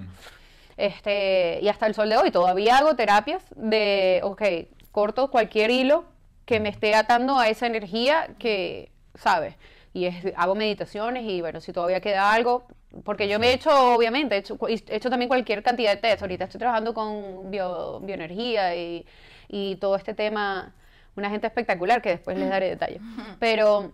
Este, y hasta el sol de hoy todavía hago terapias de, ok, corto cualquier hilo que me esté atando a esa energía que, ¿sabes? Y hago meditaciones y bueno, si todavía queda algo, porque yo me he hecho, obviamente, he hecho, hecho también cualquier cantidad de test. Ahorita estoy trabajando con bioenergía y, y todo este tema una gente espectacular que después les daré detalles. Pero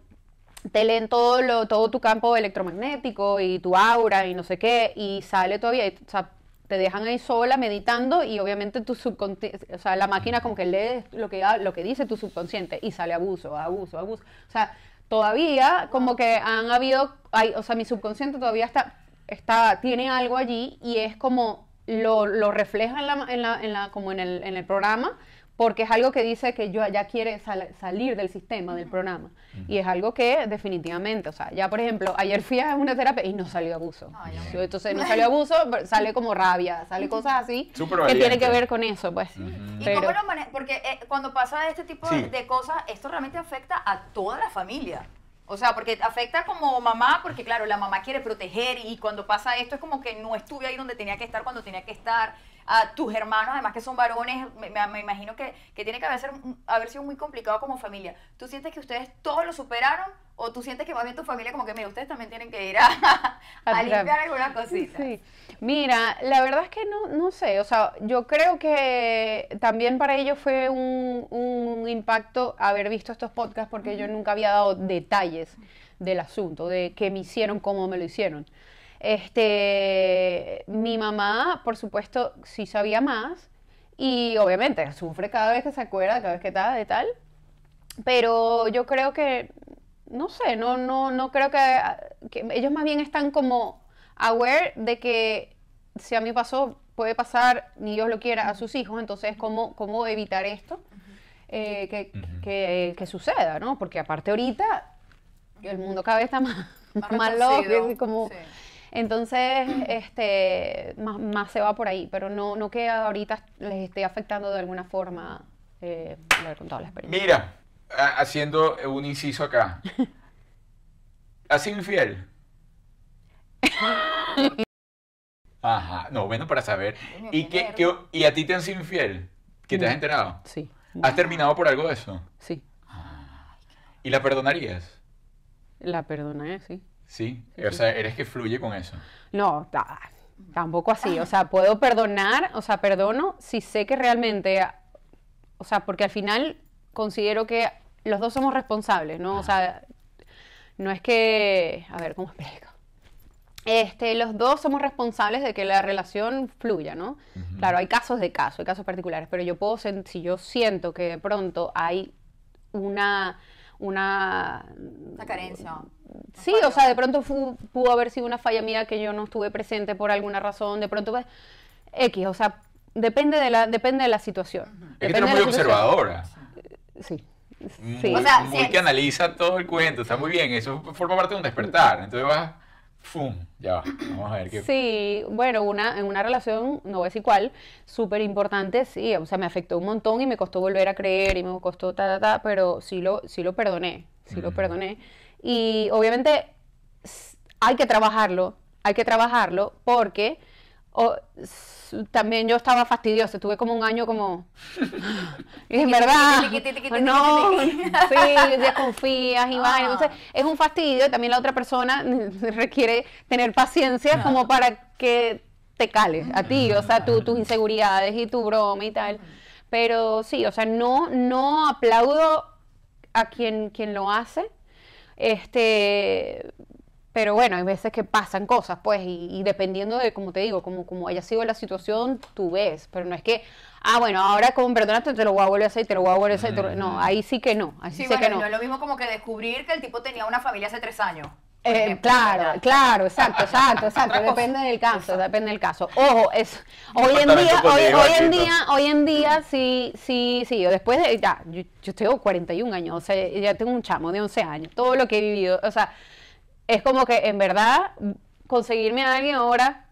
te leen todo, lo, todo tu campo electromagnético y tu aura y no sé qué, y sale todavía, o sea, te dejan ahí sola meditando y obviamente tu subconsciente, o sea, la máquina como que lee lo que, ah, lo que dice tu subconsciente y sale abuso, abuso, abuso. O sea, todavía como que han habido, hay, o sea, mi subconsciente todavía está, está, tiene algo allí y es como lo, lo refleja en la, en la, en la como en el, en el programa porque es algo que dice que yo ya quiere salir del sistema, del programa. Y es algo que definitivamente, o sea, ya por ejemplo, ayer fui a una terapia y no salió abuso. entonces no salió abuso, sale como rabia, sale cosas así que tiene que ver con eso, pues. ¿Y cómo lo manejas? Porque eh, cuando pasa este tipo de cosas, esto realmente afecta a toda la familia. O sea, porque afecta como mamá, porque claro, la mamá quiere proteger y cuando pasa esto es como que no estuve ahí donde tenía que estar cuando tenía que estar a tus hermanos, además que son varones, me, imagino que, tiene que haber, ser, haber sido muy complicado como familia. ¿Tú sientes que ustedes todos lo superaron o tú sientes que va bien tu familia como que, mira, ustedes también tienen que ir a, limpiar alguna cosita? Sí. Mira, la verdad es que no, no sé, o sea, yo creo que también para ellos fue un, un impacto haber visto estos podcasts porque yo nunca había dado detalles del asunto, de qué me hicieron, cómo me lo hicieron. Este, mi mamá, por supuesto, sí sabía más y obviamente sufre cada vez que se acuerda, cada vez que está de tal. Pero yo creo que, no sé, no, no, no creo que, ellos más bien están como aware de que si a mí pasó, puede pasar, ni Dios lo quiera, a sus hijos. Entonces, ¿cómo, cómo evitar esto eh, que, suceda? ¿no? Porque aparte ahorita el mundo cada vez está más, más, loco. Como, entonces, este, más, se va por ahí, pero no, no que ahorita les esté afectando de alguna forma eh, la experiencia. Mira, haciendo un inciso acá. ¿Has sido infiel? Ajá, no, bueno, para saber. ¿Y, ¿Y a ti te han sido infiel? ¿Que te has mm. enterado? Sí. ¿Has terminado por algo de eso? Sí. Ah. ¿Y la perdonarías? La perdoné, sí. Sí, o sea, eres que fluye con eso. No, tampoco así. O sea, puedo perdonar, o sea, perdono si sé que realmente, o sea, porque al final considero que los dos somos responsables, ¿no? O sea, no es que, a ver, ¿cómo explico? Este, los dos somos responsables de que la relación fluya, ¿no? Claro, hay casos de caso, hay casos particulares, pero yo puedo, si yo siento que de pronto hay una una... carencia. Sí, o sea, de pronto pudo haber sido una falla mía que yo no estuve presente por alguna razón, de pronto... Pues, X, o sea, depende de la, depende de la situación. Es que eres muy observadora. Sí. Sí. muy sí. que analiza todo el cuento, está muy bien, eso forma parte de un despertar. Entonces vas ¡Fum! Ya Vamos a ver qué. Sí, bueno, una, en una relación, no voy igual, cuál, súper importante, sí. O sea, me afectó un montón y me costó volver a creer y me costó ta, ta, ta, pero sí lo, sí lo perdoné. Sí lo mm. perdoné. Y obviamente hay que trabajarlo, hay que trabajarlo porque o, también yo estaba fastidiosa, tuve como un año como... es verdad. no, sí, desconfías y ah. va Entonces es un fastidio también la otra persona requiere tener paciencia como para que te cale a ti, o sea, tus inseguridades y tu broma y tal. Pero sí, o sea, no, no aplaudo a quien, quien lo hace. Este, pero bueno, hay veces que pasan cosas, pues, y, dependiendo de, como te digo, como, como haya sido la situación, tú ves, pero no es que, ah, bueno, ahora con perdónate, te lo voy a volver a hacer, te lo voy a volver a hacer, no, ahí sí que no, sí, que no. es lo mismo como que descubrir que el tipo tenía una familia hace tres años. Eh, claro, claro, exacto, exacto, exacto. Depende del caso, depende del caso. Ojo, es hoy en día, hoy, en día, hoy en día, sí, sí, sí. Yo después de ya, yo, yo tengo 41 años, o sea, ya tengo un chamo de 11 años. Todo lo que he vivido, o sea, es como que en verdad conseguirme a alguien ahora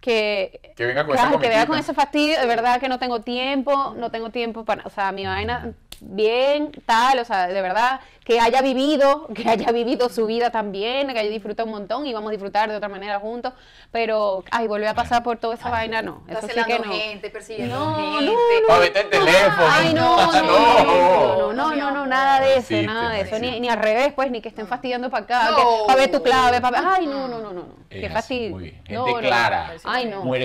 que, que venga con, que venga con ese fastidio, de verdad que no tengo tiempo, no tengo tiempo para, o sea, mi vaina mm bien, tal, o sea, de verdad, que haya vivido, que haya vivido su vida también, que haya disfrutado un montón y vamos a disfrutar de otra manera juntos, pero, ay, volver a pasar por toda esa vaina, no. Eso sí que no. gente, persiguiendo no, gente. No, no, no, el no, no, no, no, no, no, nada de eso, nada de eso, ni, ni al revés, pues, ni que estén fastidiando para acá, para ver tu clave, para ver, ay, no, no, no, no. no. Qué fácil. Gente clara.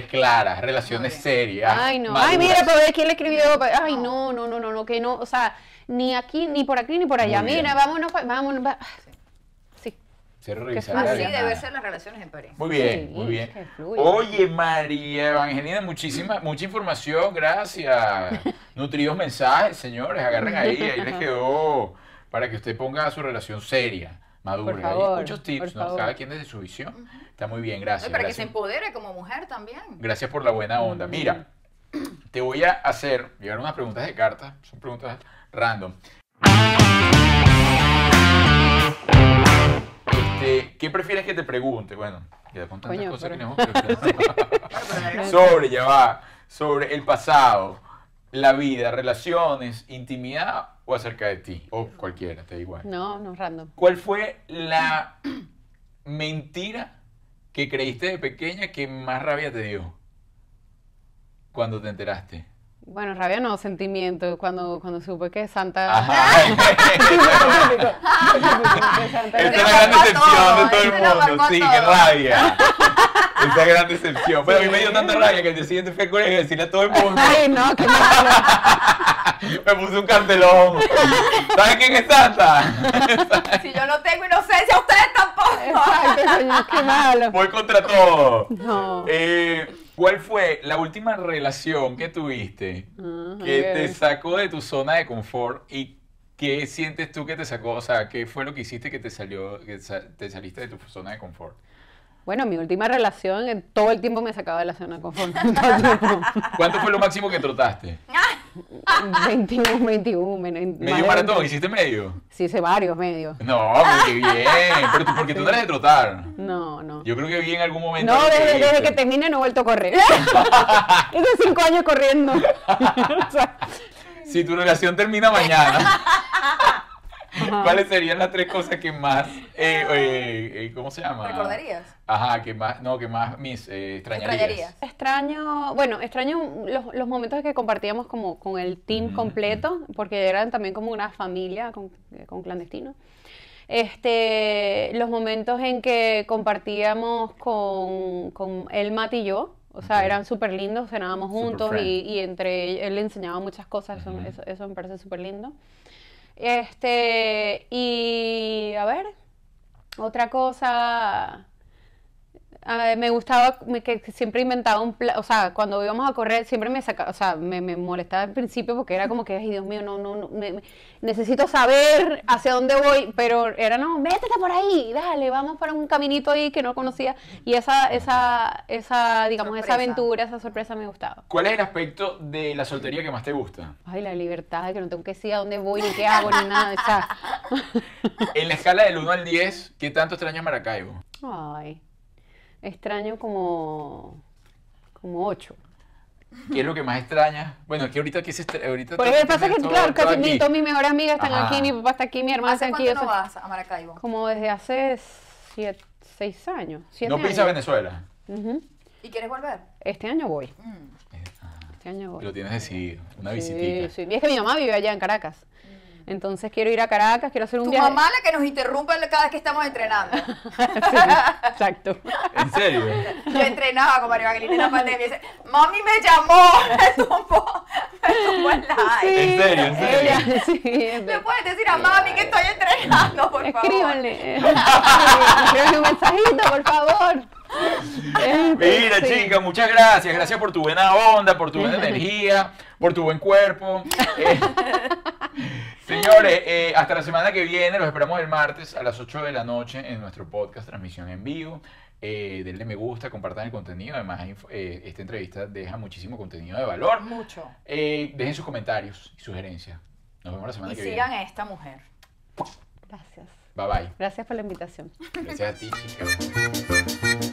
claras, relaciones serias. Ay, no. Ay, mira, pero ver quién le escribió. Ay, no, no, no, no, no, que no. O sea, ni aquí, ni por aquí, ni por allá. mira, vámonos, pues, vámonos. Sí. Así debe ser las relaciones en pareja. Muy bien, muy bien. Oye, María Evangelina, muchísima, mucha información, gracias. Nutridos mensajes, señores, agarren ahí, ahí les quedó para que usted ponga su relación seria madure. Hay muchos tips, cada quien desde su visión. Está muy bien, gracias. para que se empodere como mujer también. Gracias por la buena onda. Mira, te voy a hacer llegar unas preguntas de carta, son preguntas random. Este, ¿Qué prefieres que te pregunte? Bueno, ya con tantas cosas que no Sobre, ya va, sobre el pasado, la vida, relaciones, intimidad o acerca de ti, o cualquiera, te da igual. No, no, random. ¿Cuál fue la mentira que creíste de pequeña que más rabia te dio cuando te enteraste? Bueno, rabia no, sentimiento, cuando, cuando supe que Santa... Ajá. Esta es la gran decepción de todo el mundo, sí, qué rabia. Esta gran decepción. Pero a mí me dio tanta rabia que el día siguiente fui al colegio a decirle a todo el mundo. Ay, no, qué me puse un cartelón. ¿Saben quién es Santa? si yo no tengo inocencia, ustedes tampoco. Exacto, qué malo. Voy contra todo. Eh, ¿Cuál fue la última relación que tuviste que te sacó de tu zona de confort y qué sientes tú que te sacó? O sea, ¿qué fue lo que hiciste que te salió, que te saliste de tu zona de confort? Bueno, mi última relación, eh, todo el tiempo me sacaba de la zona fondo. ¿Cuánto fue lo máximo que trotaste? 21, 21. Menos, ¿Medio maratón? ¿Hiciste medio? Sí, hice varios medios. No, qué bien. Pero tú, ¿por qué tú de trotar? No, no. Yo creo que vi en algún momento. No, desde, que, termine no he vuelto a correr. Hice cinco años corriendo. o sea, si tu relación termina mañana. ¿Cuáles serían las tres cosas que más, eh, ah. eh, eh, cómo se llama? ¿Recordarías? Ajá, que más, no, que más mis eh, extrañarías. Extraño, bueno, extraño los, momentos que compartíamos como con el team completo, porque eran también como una familia con, clandestinos este, los momentos en que compartíamos con, con él, Matt y yo. O sea, eran súper lindos, cenábamos juntos y, y, entre él le enseñaba muchas cosas, eso, eso, me parece súper lindo. Este, y a ver, otra cosa me gustaba que siempre inventaba un plan, o sea, cuando íbamos a correr siempre me o sea, me, molestaba al principio porque era como que, ay Dios mío, no, no, necesito saber hacia dónde voy, pero era no, métete por ahí, dale, vamos para un caminito ahí que no conocía y esa, esa, esa, digamos, esa aventura, esa sorpresa me gustaba. ¿Cuál es el aspecto de la soltería que más te gusta? Ay, la libertad, que no tengo que decir a dónde voy, ni qué hago, ni nada, o en la escala del 1 al 10, ¿qué tanto extrañas Maracaibo? Ay, extraño como, como ocho. ¿Qué es lo que más extraña? Bueno, aquí ahorita que se ahorita pues pasa que, claro, casi mi, todas mis mejores amigas están aquí, mi papá está aquí, mi hermana está aquí. ¿Cuánto no vas a Maracaibo? Como desde hace siete, seis años. Siete ¿No piensas Venezuela? ¿Y quieres volver? Este año voy. Mm. Este año voy. Lo tienes decidido, una sí, visitita. Sí, y es que mi mamá vive allá en Caracas. Entonces quiero ir a Caracas, quiero hacer un tu viaje. Tu mamá la que nos interrumpe cada vez que estamos entrenando. exacto. ¿En serio? Yo entrenaba con María Magdalena en la pandemia y dice, mami me llamó, me un me es el live. Sí, ¿En serio? ¿En serio? Ella, sí, puedes decir a mami que estoy entrenando, por favor. Escríbanle. Escríbanle un mensajito, por favor. Mira, chica muchas gracias. Gracias por tu buena onda, por tu buena energía, por tu buen cuerpo. Eh, señores, eh, hasta la semana que viene. Los esperamos el martes a las 8 de la noche en nuestro podcast Transmisión en Vivo. Eh, denle me gusta, compartan el contenido. Además, esta entrevista deja muchísimo contenido de valor. Mucho. dejen sus comentarios y sugerencias. Nos vemos la semana que viene. Y sigan a esta mujer. Gracias. Bye bye. Gracias por la invitación. Gracias a ti, Chica.